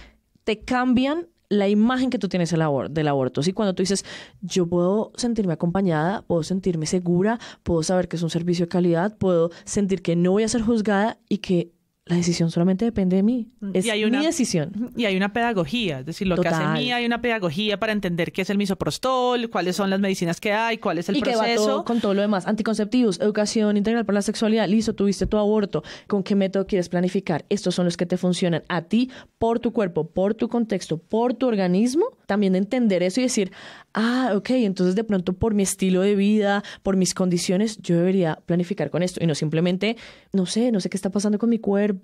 te cambian la imagen que tú tienes del, del aborto. ¿sí? Cuando tú dices, yo puedo sentirme acompañada, puedo sentirme segura, puedo saber que es un servicio de calidad, puedo sentir que no voy a ser juzgada y que la decisión solamente depende de mí. Mm, es y hay una, mi decisión. Y hay una pedagogía, es decir, lo que hace mí hay una pedagogía para entender qué es el misoprostol, cuáles son las medicinas que hay, cuál es el y Que con todo lo demás, anticonceptivos, educación integral para la sexualidad, listo, tuviste tu aborto, con qué método quieres planificar. Estos son los que te funcionan a ti, por tu cuerpo, por tu contexto, por tu organismo. También entender eso y decir, ah, ok, entonces de pronto por mi estilo de vida, por mis condiciones, yo debería planificar con esto y no simplemente, no sé, no sé qué está pasando con mi cuerpo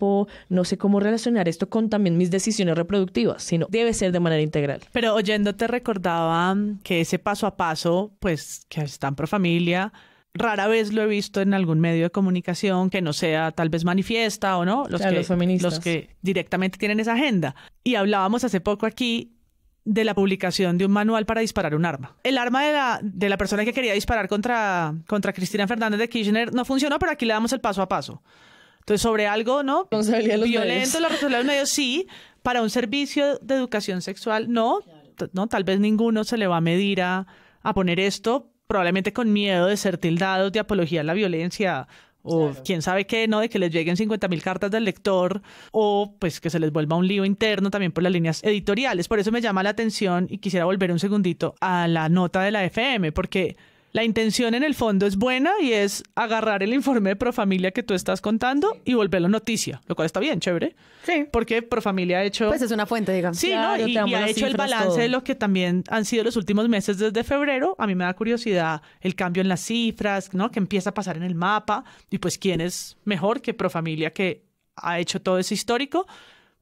no sé cómo relacionar esto con también mis decisiones reproductivas, sino debe ser de manera integral. Pero oyéndote recordaba mm, que ese paso a paso, pues que están pro familia, rara vez lo he visto en algún medio de comunicación que no sea tal vez manifiesta o no, los, que, que directamente tienen esa agenda. Y hablábamos hace poco aquí de la publicación de un manual para disparar un arma. El arma de la, de la persona que quería disparar contra, contra Cristina Fernández de Kirchner no funcionó, pero aquí le damos el paso a paso. Entonces, sobre algo, ¿no? Violento, la de los medios, sí. Para un servicio de educación sexual, no. no tal vez ninguno se le va a medir a, poner esto, probablemente con miedo de ser tildados de apología a la violencia o quién sabe qué, ¿no? De que les lleguen 50.000 cartas del lector o pues que se les vuelva un lío interno también por las líneas editoriales. Por eso me llama la atención y quisiera volver un segundito a la nota de la FM, porque la intención en el fondo es buena y es agarrar el informe de Profamilia que tú estás contando y volverlo noticia, lo cual está bien, chévere. Sí. Porque Profamilia ha hecho... Pues es una fuente, digamos. Sí, ¿no? y, ha hecho el balance de lo que también han sido los últimos meses desde febrero. A mí me da curiosidad el cambio en las cifras, ¿no? Que empieza a pasar en el mapa y pues quién es mejor que Profamilia que ha hecho todo ese histórico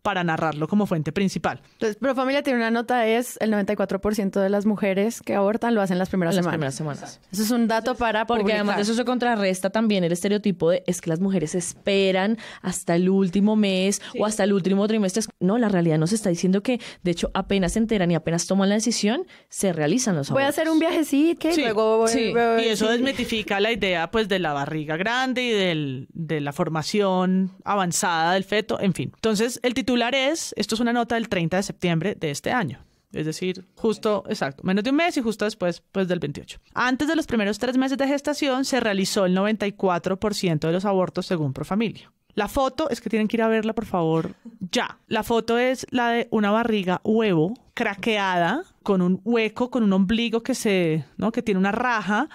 para narrarlo como fuente principal. pero familia tiene una nota, es el 94% de las mujeres que abortan lo hacen las primeras semanas. primeras semanas. Eso es un dato para Porque además eso se contrarresta también el estereotipo de es que las mujeres esperan hasta el último mes o hasta el último trimestre. No, la realidad nos está diciendo que, de hecho, apenas se enteran y apenas toman la decisión, se realizan los abortos. Voy a hacer un viajecito que ¿eh? luego... y eso desmitifica la idea pues de la barriga grande y del, de la formación avanzada del feto, en fin. Entonces, el título es, esto es una nota del 30 de septiembre de este año. Es decir, justo, exacto, menos de un mes y justo después pues, del 28. Antes de los primeros tres meses de gestación se realizó el 94% de los abortos según Profamilia. La foto, es que tienen que ir a verla, por favor, ya. La foto es la de una barriga huevo craqueada con un hueco, con un ombligo que se, ¿no? que tiene una raja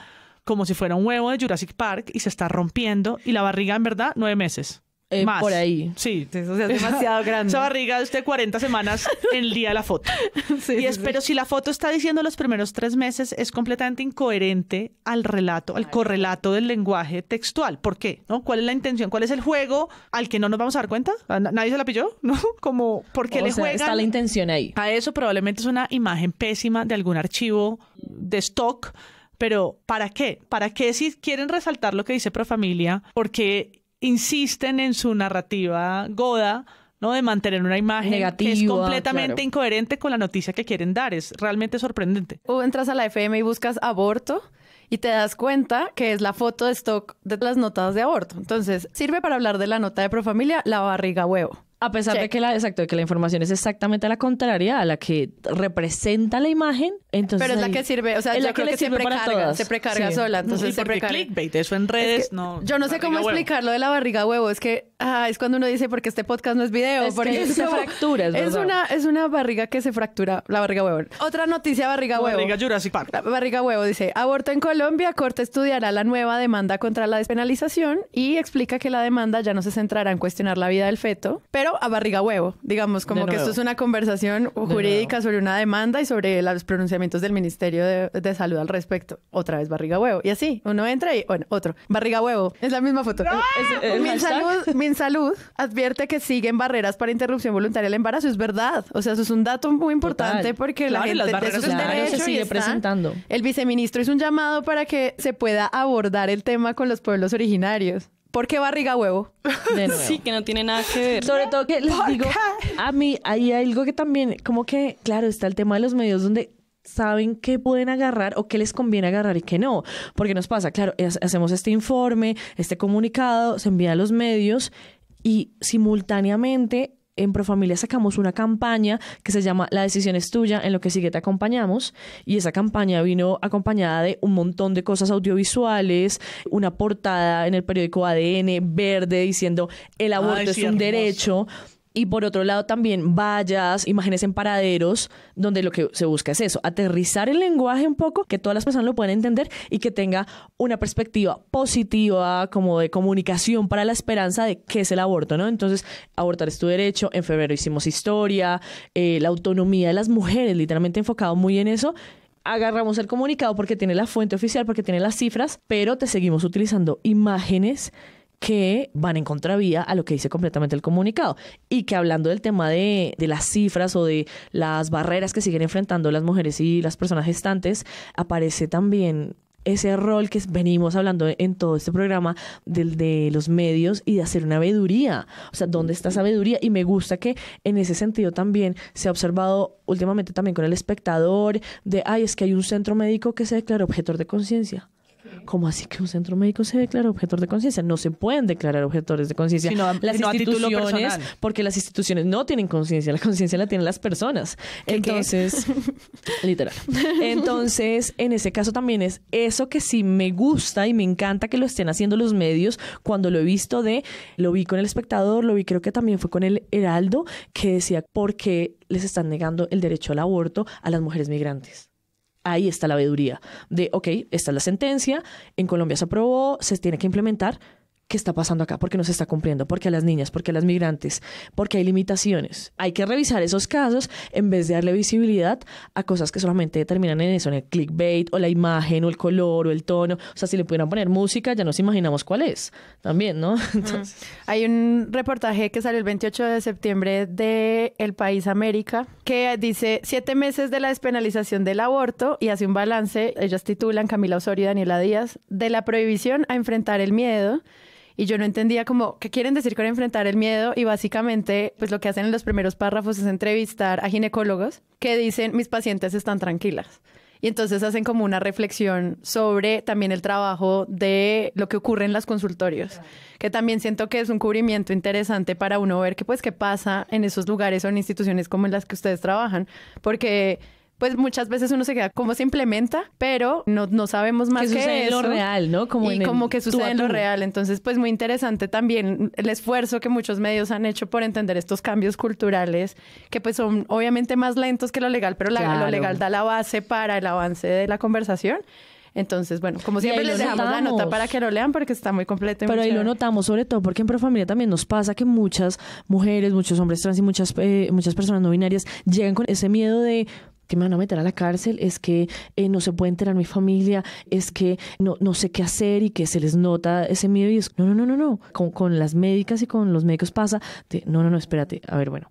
como si fuera un huevo de Jurassic Park y se está rompiendo y la barriga en verdad nueve meses. Eh, por ahí. Sí, es demasiado grande. Esa barriga de usted 40 semanas en día de la foto. y Pero si la foto está diciendo los primeros tres meses, es completamente incoherente al relato, al correlato del lenguaje textual. ¿Por qué? ¿No? ¿Cuál es la intención? ¿Cuál es el juego al que no nos vamos a dar cuenta? ¿Nadie se la pilló? ¿No? Como, ¿por qué le juegan? Está la intención ahí. A eso probablemente es una imagen pésima de algún archivo de stock pero ¿para qué? ¿Para qué si quieren resaltar lo que dice Profamilia? ¿Por qué insisten en su narrativa goda, ¿no? De mantener una imagen que es completamente incoherente con la noticia que quieren dar. Es realmente sorprendente. O entras a la FM y buscas aborto y te das cuenta que es la foto de stock de las notas de aborto. Entonces, sirve para hablar de la nota de profamilia, la barriga huevo. A pesar de que la exacto, de que la información es exactamente la contraria a la que representa la imagen, entonces Pero es la que sirve, o sea, es la que, se precarga, se precarga sola, entonces se precarga. eso en redes Yo no sé cómo explicar lo de la barriga huevo, es que ah, es cuando uno dice porque este podcast no es video, es porque se fractura, es, una es una barriga que se fractura, la barriga huevo. Otra noticia barriga huevo. Barriga La barriga huevo dice, "Aborto en Colombia, Corte estudiará la nueva demanda contra la despenalización y explica que la demanda ya no se centrará en cuestionar la vida del feto, pero a barriga huevo. Digamos, como que esto es una conversación jurídica sobre una demanda y sobre los pronunciamientos del Ministerio de, Salud al respecto. Otra vez barriga huevo. Y así, uno entra y, bueno, otro. Barriga huevo. Es la misma foto. mi salud advierte que siguen barreras para interrupción voluntaria del embarazo. Es verdad. O sea, eso es un dato muy importante porque la gente de se sigue presentando. El viceministro hizo un llamado para que se pueda abordar el tema con los pueblos originarios. ¿Por qué barriga huevo? Sí, que no tiene nada que ver. Sobre todo que les digo, a mí hay algo que también, como que, claro, está el tema de los medios donde saben qué pueden agarrar o qué les conviene agarrar y qué no. Porque nos pasa, claro, hacemos este informe, este comunicado, se envía a los medios y simultáneamente en Profamilia sacamos una campaña que se llama La decisión es tuya, en lo que sigue te acompañamos. Y esa campaña vino acompañada de un montón de cosas audiovisuales, una portada en el periódico ADN verde diciendo el aborto es un derecho y por otro lado también vallas, imágenes en paraderos, donde lo que se busca es eso, aterrizar el lenguaje un poco, que todas las personas lo puedan entender y que tenga una perspectiva positiva, como de comunicación para la esperanza de qué es el aborto, ¿no? Entonces, abortar es tu derecho, en febrero hicimos historia, eh, la autonomía de las mujeres, literalmente enfocado muy en eso, agarramos el comunicado porque tiene la fuente oficial, porque tiene las cifras, pero te seguimos utilizando imágenes que van en contravía a lo que dice completamente el comunicado y que hablando del tema de, de, las cifras o de las barreras que siguen enfrentando las mujeres y las personas gestantes, aparece también ese rol que venimos hablando en todo este programa del de los medios y de hacer una veeduría, o sea, ¿dónde está esa Y me gusta que en ese sentido también se ha observado últimamente también con el espectador de, ay, es que hay un centro médico que se declaró objetor de conciencia ¿Cómo así que un centro médico se declara objetor de conciencia? No se pueden declarar objetores de conciencia. las instituciones, porque las instituciones no tienen conciencia, la conciencia la tienen las personas. Entonces, literal. Entonces, en ese caso también es eso que sí me gusta y me encanta que lo estén haciendo los medios cuando lo he visto de, lo vi con el espectador, lo vi creo que también fue con el Heraldo, que decía, por qué les están negando el derecho al aborto a las mujeres migrantes? ahí está la veeduría de, ok, esta es la sentencia, en Colombia se aprobó, se tiene que implementar, ¿qué está pasando acá? ¿Por qué no se está cumpliendo? ¿Por qué a las niñas? ¿Por qué a las migrantes? ¿Por qué hay limitaciones? Hay que revisar esos casos en vez de darle visibilidad a cosas que solamente terminan en eso, en el clickbait o la imagen o el color o el tono. O sea, si le pudieran poner música, ya nos imaginamos cuál es también, ¿no? Hay un reportaje que salió el 28 de septiembre de El País América que dice siete meses de la despenalización del aborto y hace un balance, ellas titulan Camila Osorio y Daniela Díaz, de la prohibición a enfrentar el miedo y yo no entendía como qué quieren decir con enfrentar el miedo y básicamente pues lo que hacen en los primeros párrafos es entrevistar a ginecólogos que dicen mis pacientes están tranquilas. Y entonces hacen como una reflexión sobre también el trabajo de lo que ocurre en las consultorios, que también siento que es un cubrimiento interesante para uno ver qué pues qué pasa en esos lugares o en instituciones como en las que ustedes trabajan, porque pues muchas veces uno se queda cómo se implementa, pero no, sabemos más que, sucede lo real, ¿no? Como y como que sucede en lo real. Entonces, pues muy interesante también el esfuerzo que muchos medios han hecho por entender estos cambios culturales, que pues son obviamente más lentos que lo legal, pero lo legal da la base para el avance de la conversación. Entonces, bueno, como siempre les dejamos la nota para que lo lean porque está muy completo. Pero ahí lo notamos, sobre todo porque en Profamilia también nos pasa que muchas mujeres, muchos hombres trans y muchas, eh, muchas personas no binarias llegan con ese miedo de que me van a meter a la cárcel, es que eh, no se puede enterar mi familia, es que no, no sé qué hacer y que se les nota ese miedo y es, no, no, no, no, no, con, las médicas y con los médicos pasa, no, no, no, espérate, a ver, bueno,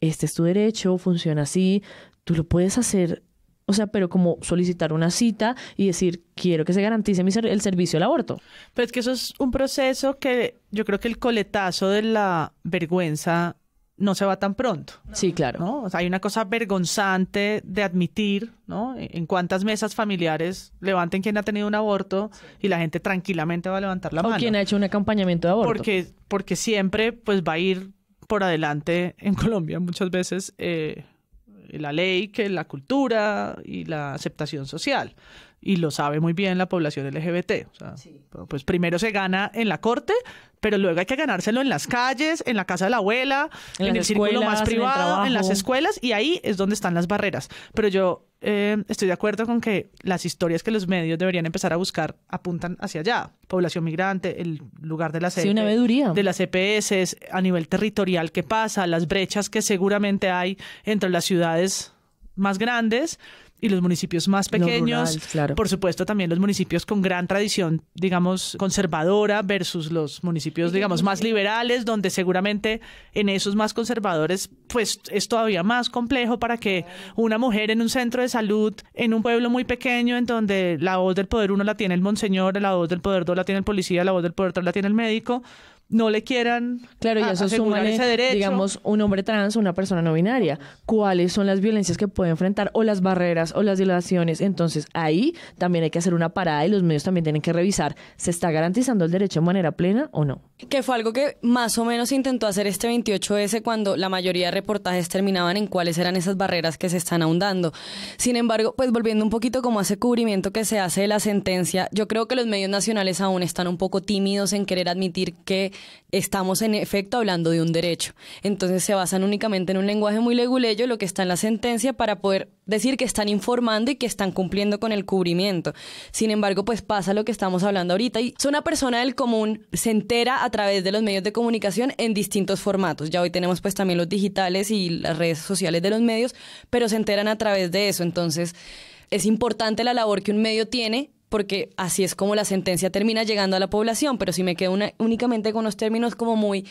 este es tu derecho, funciona así, tú lo puedes hacer o sea, pero como solicitar una cita y decir, quiero que se garantice el servicio del aborto. Pero es que eso es un proceso que yo creo que el coletazo de la vergüenza no se va tan pronto. Sí, claro. hay una cosa vergonzante de admitir, ¿no? En cuántas mesas familiares levanten quien ha tenido un aborto y la gente tranquilamente va a levantar la mano. O quien ha hecho un acompañamiento de aborto. Porque, porque siempre pues va a ir por adelante en Colombia muchas veces eh, la ley que la cultura y la aceptación social. Y lo sabe muy bien la población LGBT. O sea, Pues primero se gana en la corte, pero luego hay que ganárselo en las calles, en la casa de la abuela, en, el círculo más privado, en las escuelas, y ahí es donde están las barreras. Pero yo eh, estoy de acuerdo con que las historias que los medios deberían empezar a buscar apuntan hacia allá. Población migrante, el lugar de las, de las EPS, a nivel territorial qué pasa, las brechas que seguramente hay entre las ciudades más grandes y los municipios más pequeños, por supuesto también los municipios con gran tradición, digamos, conservadora versus los municipios, digamos, más liberales, donde seguramente en esos más conservadores, pues es todavía más complejo para que una mujer en un centro de salud, en un pueblo muy pequeño, en donde la voz del poder uno la tiene el monseñor, la voz del poder dos la tiene el policía, la voz del poder tres la tiene el médico, no le quieran. Claro, y eso suman, digamos, un hombre trans, una persona no binaria. ¿Cuáles son las violencias que puede enfrentar o las barreras o las violaciones, Entonces, ahí también hay que hacer una parada y los medios también tienen que revisar, ¿se está garantizando el derecho de manera plena o no? Que fue algo que más o menos intentó hacer este 28S cuando la mayoría de reportajes terminaban en cuáles eran esas barreras que se están ahondando. Sin embargo, pues volviendo un poquito como a ese cubrimiento que se hace de la sentencia, yo creo que los medios nacionales aún están un poco tímidos en querer admitir que estamos en efecto hablando de un derecho. Entonces se basan únicamente en un lenguaje muy leguleyo, lo que está en la sentencia, para poder decir que están informando y que están cumpliendo con el cubrimiento. Sin embargo, pues pasa lo que estamos hablando ahorita y una persona del común se entera a través de los medios de comunicación en distintos formatos. Ya hoy tenemos pues también los digitales y las redes sociales de los medios, pero se enteran a través de eso. Entonces, es importante la labor que un medio tiene porque así es como la sentencia termina llegando a la población, pero si me quedo únicamente con los términos como muy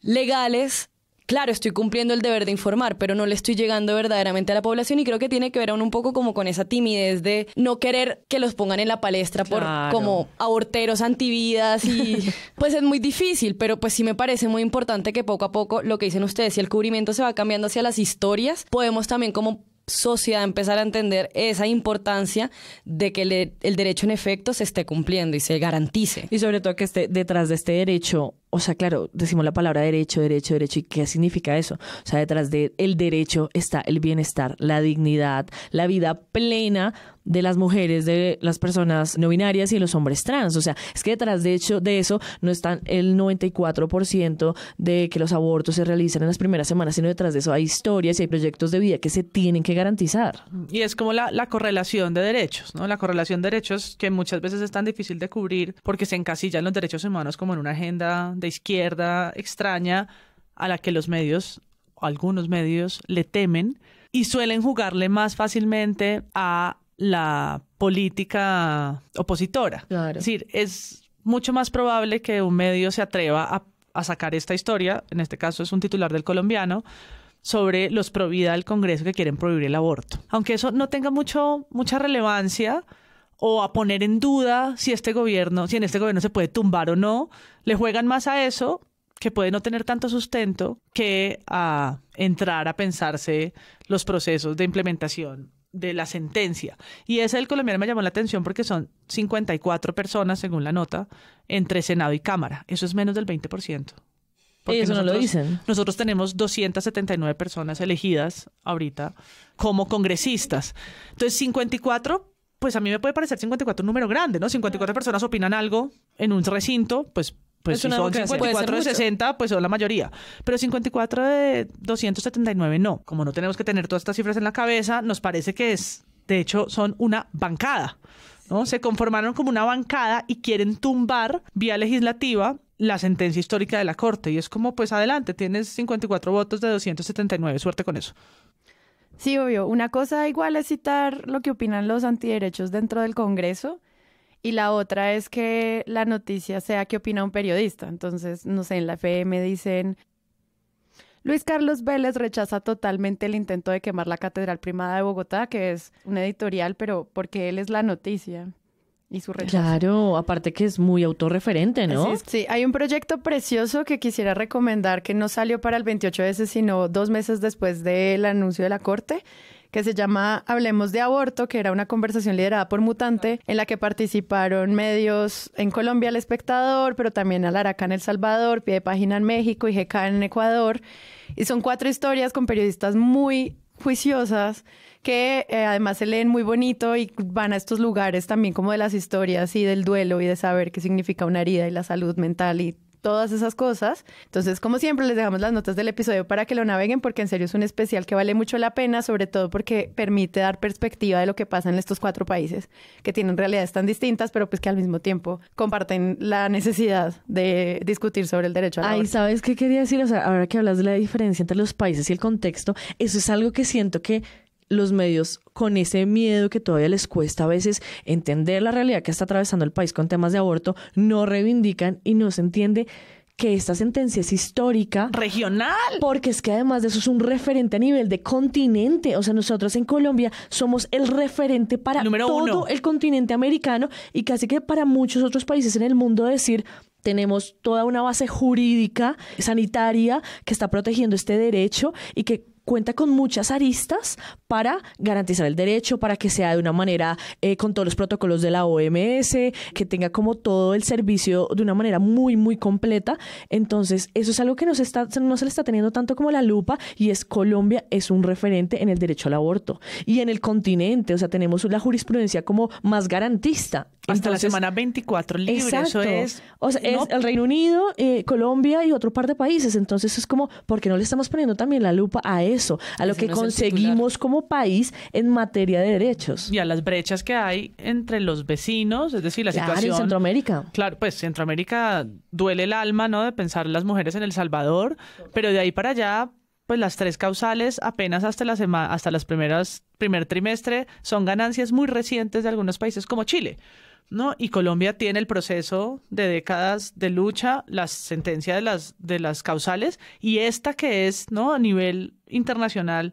legales, claro, estoy cumpliendo el deber de informar, pero no le estoy llegando verdaderamente a la población y creo que tiene que ver aún un poco como con esa timidez de no querer que los pongan en la palestra por como aborteros antividas y pues es muy difícil, pero pues sí me parece muy importante que poco a poco lo que dicen ustedes, si el cubrimiento se va cambiando hacia las historias, podemos también como sociedad empezar a entender esa importancia de que el derecho en efecto se esté cumpliendo y se garantice. Y sobre todo que esté detrás de este derecho o sea, claro, decimos la palabra derecho, derecho, derecho, ¿y qué significa eso? O sea, detrás del el derecho está el bienestar, la dignidad, la vida plena de las mujeres, de las personas no binarias y los hombres trans. O sea, es que detrás de hecho de eso no están el 94% de que los abortos se realizan en las primeras semanas, sino detrás de eso hay historias y hay proyectos de vida que se tienen que garantizar. Y es como la, la correlación de derechos, ¿no? La correlación de derechos que muchas veces es tan difícil de cubrir porque se encasillan los derechos humanos como en una agenda de izquierda extraña a la que los medios, algunos medios, le temen y suelen jugarle más fácilmente a la política opositora. Es decir, es mucho más probable que un medio se atreva a, sacar esta historia, en este caso es un titular del colombiano, sobre los pro vida del Congreso que quieren prohibir el aborto. Aunque eso no tenga mucho, mucha relevancia, o a poner en duda si este gobierno, si en este gobierno se puede tumbar o no, le juegan más a eso que puede no tener tanto sustento que a entrar a pensarse los procesos de implementación de la sentencia. Y ese del colombiano me llamó la atención porque son 54 personas, según la nota, entre Senado y Cámara. Eso es menos del 20%. Porque eso no lo dicen. Nosotros tenemos 279 personas elegidas ahorita como congresistas. Entonces, 54 pues a mí me puede parecer 54 un número grande, ¿no? 54 personas opinan algo en un recinto, pues pues si son 54 de 60, pues son la mayoría. Pero 54 de 279 no. Como no tenemos que tener todas estas cifras en la cabeza, nos parece que es, de hecho, son una bancada. ¿no? Se conformaron como una bancada y quieren tumbar vía legislativa la sentencia histórica de la Corte. Y es como, pues adelante, tienes 54 votos de 279, suerte con eso. Sí, obvio. Una cosa igual es citar lo que opinan los antiderechos dentro del Congreso y la otra es que la noticia sea que opina un periodista. Entonces, no sé, en la FM dicen, Luis Carlos Vélez rechaza totalmente el intento de quemar la Catedral Primada de Bogotá, que es un editorial, pero porque él es la noticia. Claro, aparte que es muy autorreferente, ¿no? sí, hay un proyecto precioso que quisiera recomendar que no salió para el 28 ese, sino dos meses después del anuncio de la corte que se llama Hablemos de Aborto, que era una conversación liderada por Mutante, en la que participaron medios en Colombia, El Espectador, pero también Alaraca en El Salvador, Pie de Página en México y GK en Ecuador. Y son cuatro historias con periodistas muy juiciosas que eh, además se leen muy bonito y van a estos lugares también como de las historias y del duelo y de saber qué significa una herida y la salud mental y todas esas cosas. Entonces, como siempre, les dejamos las notas del episodio para que lo naveguen, porque en serio es un especial que vale mucho la pena, sobre todo porque permite dar perspectiva de lo que pasa en estos cuatro países, que tienen realidades tan distintas, pero pues que al mismo tiempo comparten la necesidad de discutir sobre el derecho a la Ay, ¿sabes qué quería decir? ahora que hablas de la diferencia entre los países y el contexto, eso es algo que siento que los medios con ese miedo que todavía les cuesta a veces entender la realidad que está atravesando el país con temas de aborto, no reivindican y no se entiende que esta sentencia es histórica. Regional. Porque es que además de eso es un referente a nivel de continente. O sea, nosotros en Colombia somos el referente para todo el continente americano y casi que para muchos otros países en el mundo decir, tenemos toda una base jurídica, sanitaria, que está protegiendo este derecho y que cuenta con muchas aristas para garantizar el derecho, para que sea de una manera eh, con todos los protocolos de la OMS, que tenga como todo el servicio de una manera muy, muy completa. Entonces, eso es algo que nos está, no se le está teniendo tanto como la lupa y es Colombia es un referente en el derecho al aborto y en el continente, o sea, tenemos la jurisprudencia como más garantista. Hasta la semana 24 libre, eso es... O sea, es el Reino Unido, eh, Colombia y otro par de países. Entonces, es como, ¿por qué no le estamos poniendo también la lupa a él? eso, a lo que conseguimos como país en materia de derechos. Y a las brechas que hay entre los vecinos, es decir, la situación... en Centroamérica. Claro, pues Centroamérica duele el alma, ¿no?, de pensar las mujeres en El Salvador, pero de ahí para allá, pues las tres causales apenas hasta la semana, hasta las primeras primer trimestre son ganancias muy recientes de algunos países como Chile. ¿no? Y Colombia tiene el proceso de décadas de lucha, la sentencia de las, de las causales, y esta que es ¿no? a nivel internacional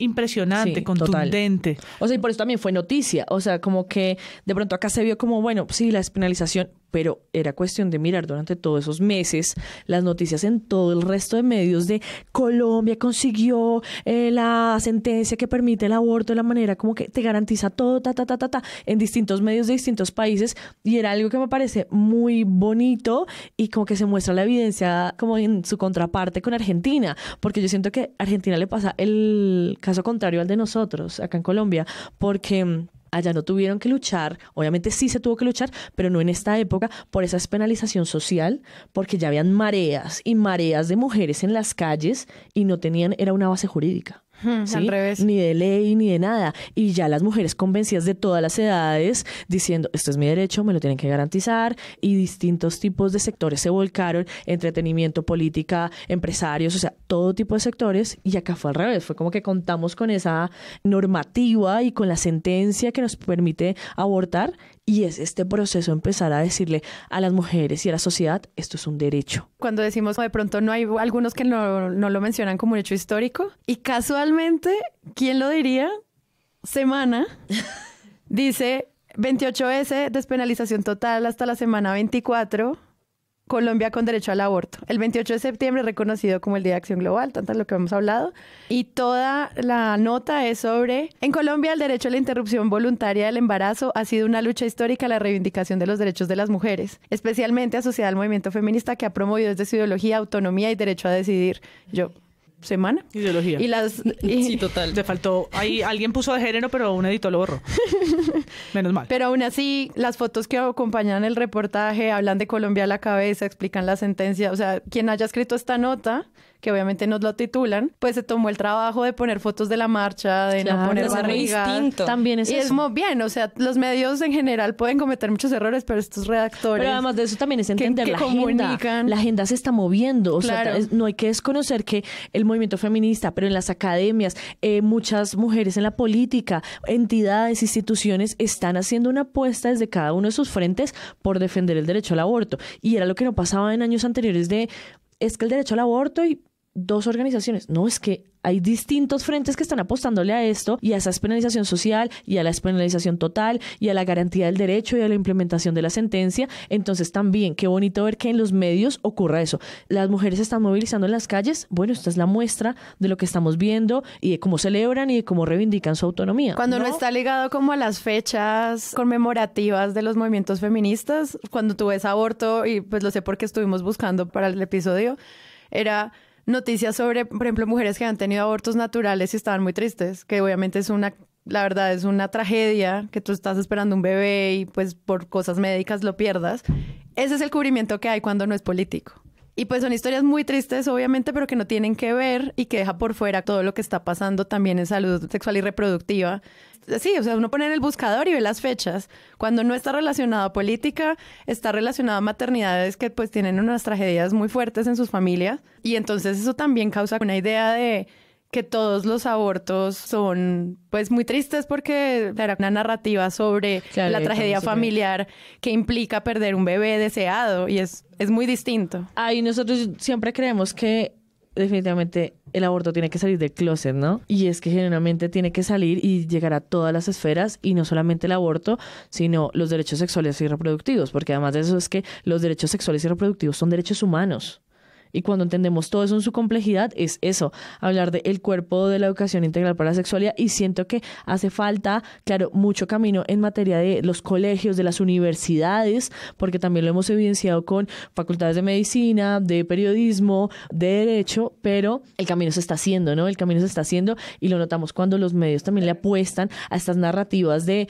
impresionante, contundente. O sea, y por eso también fue noticia. O sea, como que de pronto acá se vio como, bueno, sí, la despenalización, pero era cuestión de mirar durante todos esos meses las noticias en todo el resto de medios de Colombia consiguió eh, la sentencia que permite el aborto de la manera como que te garantiza todo, ta, ta, ta, ta, ta, en distintos medios de distintos países y era algo que me parece muy bonito y como que se muestra la evidencia como en su contraparte con Argentina, porque yo siento que a Argentina le pasa el caso contrario al de nosotros acá en Colombia, porque mm, allá no tuvieron que luchar, obviamente sí se tuvo que luchar, pero no en esta época por esa penalización social, porque ya habían mareas y mareas de mujeres en las calles y no tenían, era una base jurídica al revés. Ni de ley, ni de nada. Y ya las mujeres convencidas de todas las edades diciendo, esto es mi derecho, me lo tienen que garantizar. Y distintos tipos de sectores se volcaron, entretenimiento, política, empresarios, o sea, todo tipo de sectores. Y acá fue al revés, fue como que contamos con esa normativa y con la sentencia que nos permite abortar y es este proceso empezar a decirle a las mujeres y a la sociedad, esto es un derecho. Cuando decimos de pronto no hay algunos que no, lo mencionan como un hecho histórico, y casualmente, ¿quién lo diría? Semana dice 28S, despenalización total hasta la semana 24 Colombia con derecho al aborto. El 28 de septiembre reconocido como el Día de Acción Global, tanto es lo que hemos hablado. Y toda la nota es sobre, en Colombia el derecho a la interrupción voluntaria del embarazo ha sido una lucha histórica a la reivindicación de los derechos de las mujeres, especialmente asociada al movimiento feminista que ha promovido desde su ideología autonomía y derecho a decidir. Yo, semana. Ideología. Y las, sí, total. Te faltó. Ahí alguien puso de género, pero un editor lo borró. Menos mal. Pero aún así, las fotos que acompañan el reportaje hablan de Colombia a la cabeza, explican la sentencia. O sea, quien haya escrito esta nota que obviamente nos lo titulan, pues se tomó el trabajo de poner fotos de la marcha, de no poner barrigas. También es y es muy bien, o sea, los medios en general pueden cometer muchos errores, pero estos redactores... Pero además de eso también es entender la agenda. La agenda se está moviendo, o sea, no hay que desconocer que el movimiento feminista, pero en las academias, eh, muchas mujeres en la política, entidades, instituciones, están haciendo una apuesta desde cada uno de sus frentes por defender el derecho al aborto. Y era lo que no pasaba en años anteriores de, es que el derecho al aborto y dos organizaciones. No, es que hay distintos frentes que están apostándole a esto y a esa penalización social y a la penalización total y a la garantía del derecho y a la implementación de la sentencia. Entonces también, qué bonito ver que en los medios ocurra eso. Las mujeres se están movilizando en las calles. Bueno, esta es la muestra de lo que estamos viendo y de cómo celebran y de cómo reivindican su autonomía. Cuando no, no está ligado como a las fechas conmemorativas de los movimientos feministas, cuando tú ves aborto, y pues lo sé porque estuvimos buscando para el episodio, era noticias sobre, por ejemplo, mujeres que han tenido abortos naturales y estaban muy tristes, que obviamente es una, la verdad es una tragedia, que tú estás esperando un bebé y pues por cosas médicas lo pierdas. Ese es el cubrimiento que hay cuando no es político. Y pues son historias muy tristes, obviamente, pero que no tienen que ver y que deja por fuera todo lo que está pasando también en salud sexual y reproductiva. Sí, o sea, uno pone en el buscador y ve las fechas. Cuando no está relacionado a política, está relacionado a maternidades que pues tienen unas tragedias muy fuertes en sus familias. Y entonces eso también causa una idea de que todos los abortos son pues muy tristes porque era una narrativa sobre la tragedia familiar que implica perder un bebé deseado y es, es muy distinto. Ahí nosotros siempre creemos que definitivamente el aborto tiene que salir del closet, ¿no? Y es que generalmente tiene que salir y llegar a todas las esferas y no solamente el aborto, sino los derechos sexuales y reproductivos, porque además de eso es que los derechos sexuales y reproductivos son derechos humanos. Y cuando entendemos todo eso en su complejidad, es eso, hablar del el cuerpo de la educación integral para la sexualidad. Y siento que hace falta, claro, mucho camino en materia de los colegios, de las universidades, porque también lo hemos evidenciado con facultades de medicina, de periodismo, de derecho, pero el camino se está haciendo, ¿no? El camino se está haciendo y lo notamos cuando los medios también le apuestan a estas narrativas de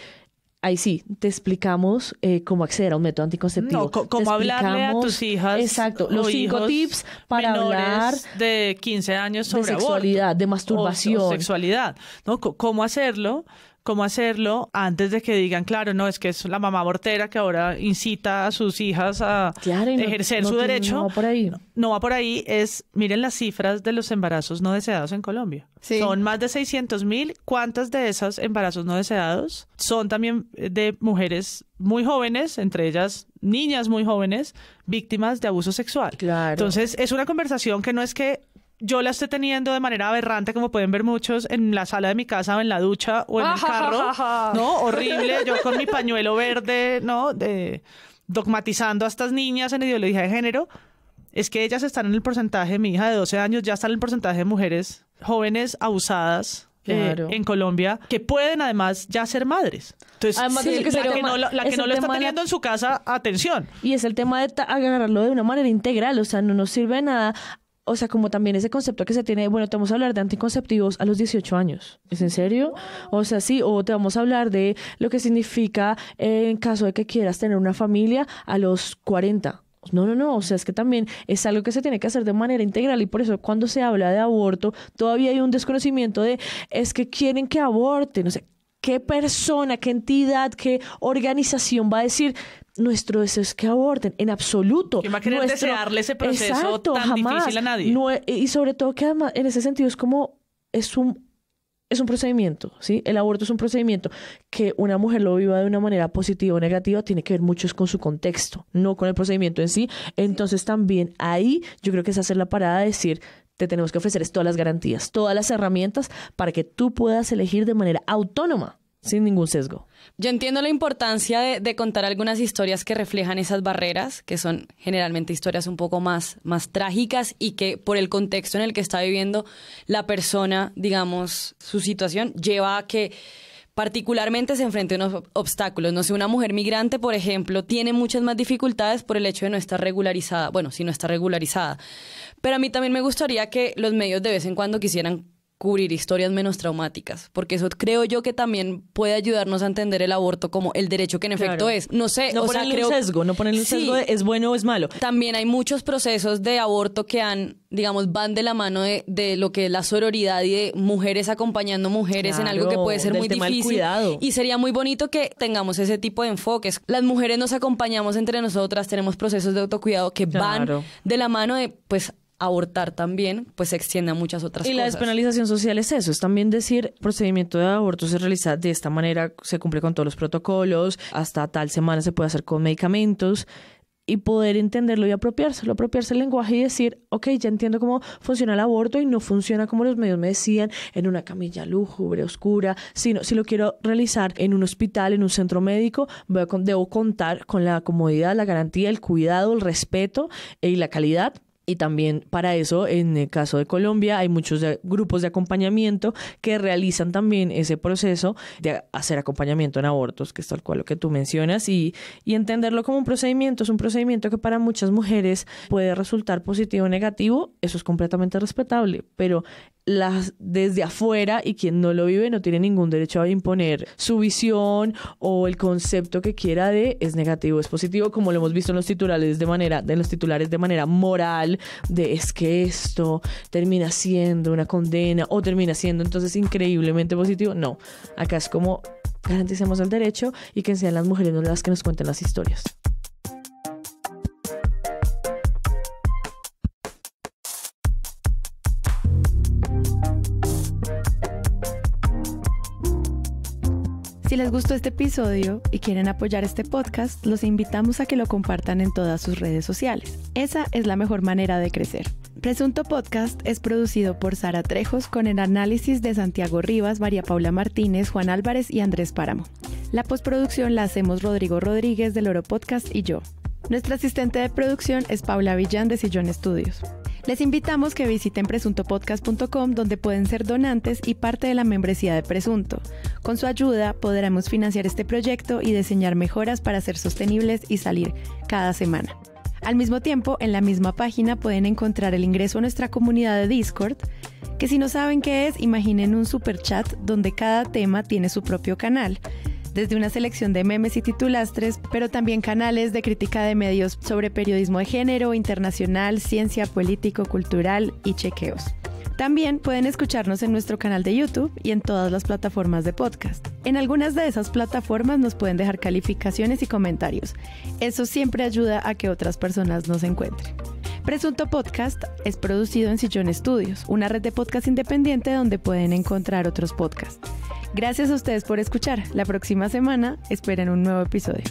ahí sí, te explicamos eh, cómo acceder a un método anticonceptivo. No, cómo hablarle a tus hijas. Exacto, los cinco tips para hablar de 15 años sobre de sexualidad, de masturbación, sexualidad, ¿no? cómo hacerlo cómo hacerlo antes de que digan, claro, no, es que es la mamá mortera que ahora incita a sus hijas a ejercer su derecho. No va por ahí. No, no, va por ahí, es, miren las cifras de los embarazos no deseados en Colombia. Son más de 600 mil. ¿Cuántas de esos embarazos no deseados son también eh, de mujeres muy jóvenes, entre ellas niñas muy jóvenes, víctimas de abuso sexual? Claro. Entonces, es una conversación que no es que yo la estoy teniendo de manera aberrante, como pueden ver muchos, en la sala de mi casa o en la ducha o en el carro, ¿no? Horrible, yo con mi pañuelo verde, ¿no? De, dogmatizando a estas niñas en ideología de género. Es que ellas están en el porcentaje, mi hija de 12 años ya está en el porcentaje de mujeres jóvenes abusadas eh, en Colombia que pueden además ya ser madres. Entonces, la, que no, lo está teniendo en su casa, atención. Y es el tema de agarrarlo de una manera integral, o sea, no nos sirve nada o sea, como también ese concepto que se tiene, bueno, te vamos a hablar de anticonceptivos a los 18 años. ¿Es en serio? O sea, sí, o te vamos a hablar de lo que significa eh, en caso de que quieras tener una familia a los 40. No, no, no, o sea, es que también es algo que se tiene que hacer de manera integral y por eso cuando se habla de aborto todavía hay un desconocimiento de es que quieren que aborten, no sé, ¿Qué persona, qué entidad, qué organización va a decir, nuestro deseo es que aborten, en absoluto. ¿Quién va a querer desearle ese proceso tan difícil a nadie? y sobre todo que además, en ese sentido, es como, es un, es un procedimiento, ¿sí? El aborto es un procedimiento. Que una mujer lo viva de una manera positiva o negativa tiene que ver mucho con su contexto, no con el procedimiento en sí. Entonces también ahí yo creo que es hacer la parada de decir, te tenemos que ofrecer todas las garantías, todas las herramientas para que tú puedas elegir de manera autónoma, sin ningún sesgo. Yo entiendo la importancia de, contar algunas historias que reflejan esas barreras, que son generalmente historias un poco más, más trágicas y que por el contexto en el que está viviendo la persona, digamos, su situación, lleva a que particularmente se enfrente a unos obstáculos. No sé, una mujer migrante, por ejemplo, tiene muchas más dificultades por el hecho de no estar regularizada. Bueno, si no está regularizada. Pero a mí también me gustaría que los medios de vez en cuando quisieran cubrir historias menos traumáticas, porque eso creo yo que también puede ayudarnos a entender el aborto como el derecho que en efecto es. No sé, no sesgo, no ponerle un sesgo de es bueno o es malo. También hay muchos procesos de aborto que han, digamos, van de la mano de, de lo que es la sororidad y de mujeres acompañando mujeres en algo que puede ser muy difícil. Y sería muy bonito que tengamos ese tipo de enfoques. Las mujeres nos acompañamos entre nosotras, tenemos procesos de autocuidado que van de la mano de, pues, abortar también, pues se extiende a muchas otras cosas. Y la despenalización social es eso, es también decir, procedimiento de aborto se realiza de esta manera, se cumple con todos los protocolos, hasta tal semana se puede hacer con medicamentos y poder entenderlo y apropiárselo, apropiarse el lenguaje y decir, ok, ya entiendo cómo funciona el aborto y no funciona como los medios me decían, en una camilla lúgubre, oscura, sino si lo quiero realizar en un hospital, en un centro médico, debo contar con la comodidad, la garantía, el cuidado, el respeto y la calidad y también para eso, en el caso de Colombia, hay muchos grupos de acompañamiento que realizan también ese proceso de hacer acompañamiento en abortos, que es tal cual lo que tú mencionas, y, y entenderlo como un procedimiento. Es un procedimiento que para muchas mujeres puede resultar positivo o negativo, eso es completamente respetable, pero las desde afuera y quien no lo vive no tiene ningún derecho a imponer su visión o el concepto que quiera de es negativo, es positivo, como lo hemos visto en los titulares de manera, de los titulares de manera moral, de es que esto termina siendo una condena o termina siendo entonces increíblemente positivo. No, acá es como garantizamos el derecho y que sean las mujeres no las que nos cuenten las historias. gusto gustó este episodio y quieren apoyar este podcast, los invitamos a que lo compartan en todas sus redes sociales. Esa es la mejor manera de crecer. Presunto Podcast es producido por Sara Trejos con el análisis de Santiago Rivas, María Paula Martínez, Juan Álvarez y Andrés Páramo. La postproducción la hacemos Rodrigo Rodríguez del Oro Podcast y yo. Nuestra asistente de producción es Paula Villán de Sillón Estudios. Les invitamos que visiten presuntopodcast.com donde pueden ser donantes y parte de la membresía de Presunto. Con su ayuda podremos financiar este proyecto y diseñar mejoras para ser sostenibles y salir cada semana. Al mismo tiempo, en la misma página pueden encontrar el ingreso a nuestra comunidad de Discord, que si no saben qué es, imaginen un super chat donde cada tema tiene su propio canal desde una selección de memes y titulastres, pero también canales de crítica de medios sobre periodismo de género, internacional, ciencia, político, cultural y chequeos. También pueden escucharnos en nuestro canal de YouTube y en todas las plataformas de podcast. En algunas de esas plataformas nos pueden dejar calificaciones y comentarios. Eso siempre ayuda a que otras personas nos encuentren. Presunto Podcast es producido en Sillón Studios, una red de podcast independiente donde pueden encontrar otros podcasts. Gracias a ustedes por escuchar. La próxima semana esperen un nuevo episodio.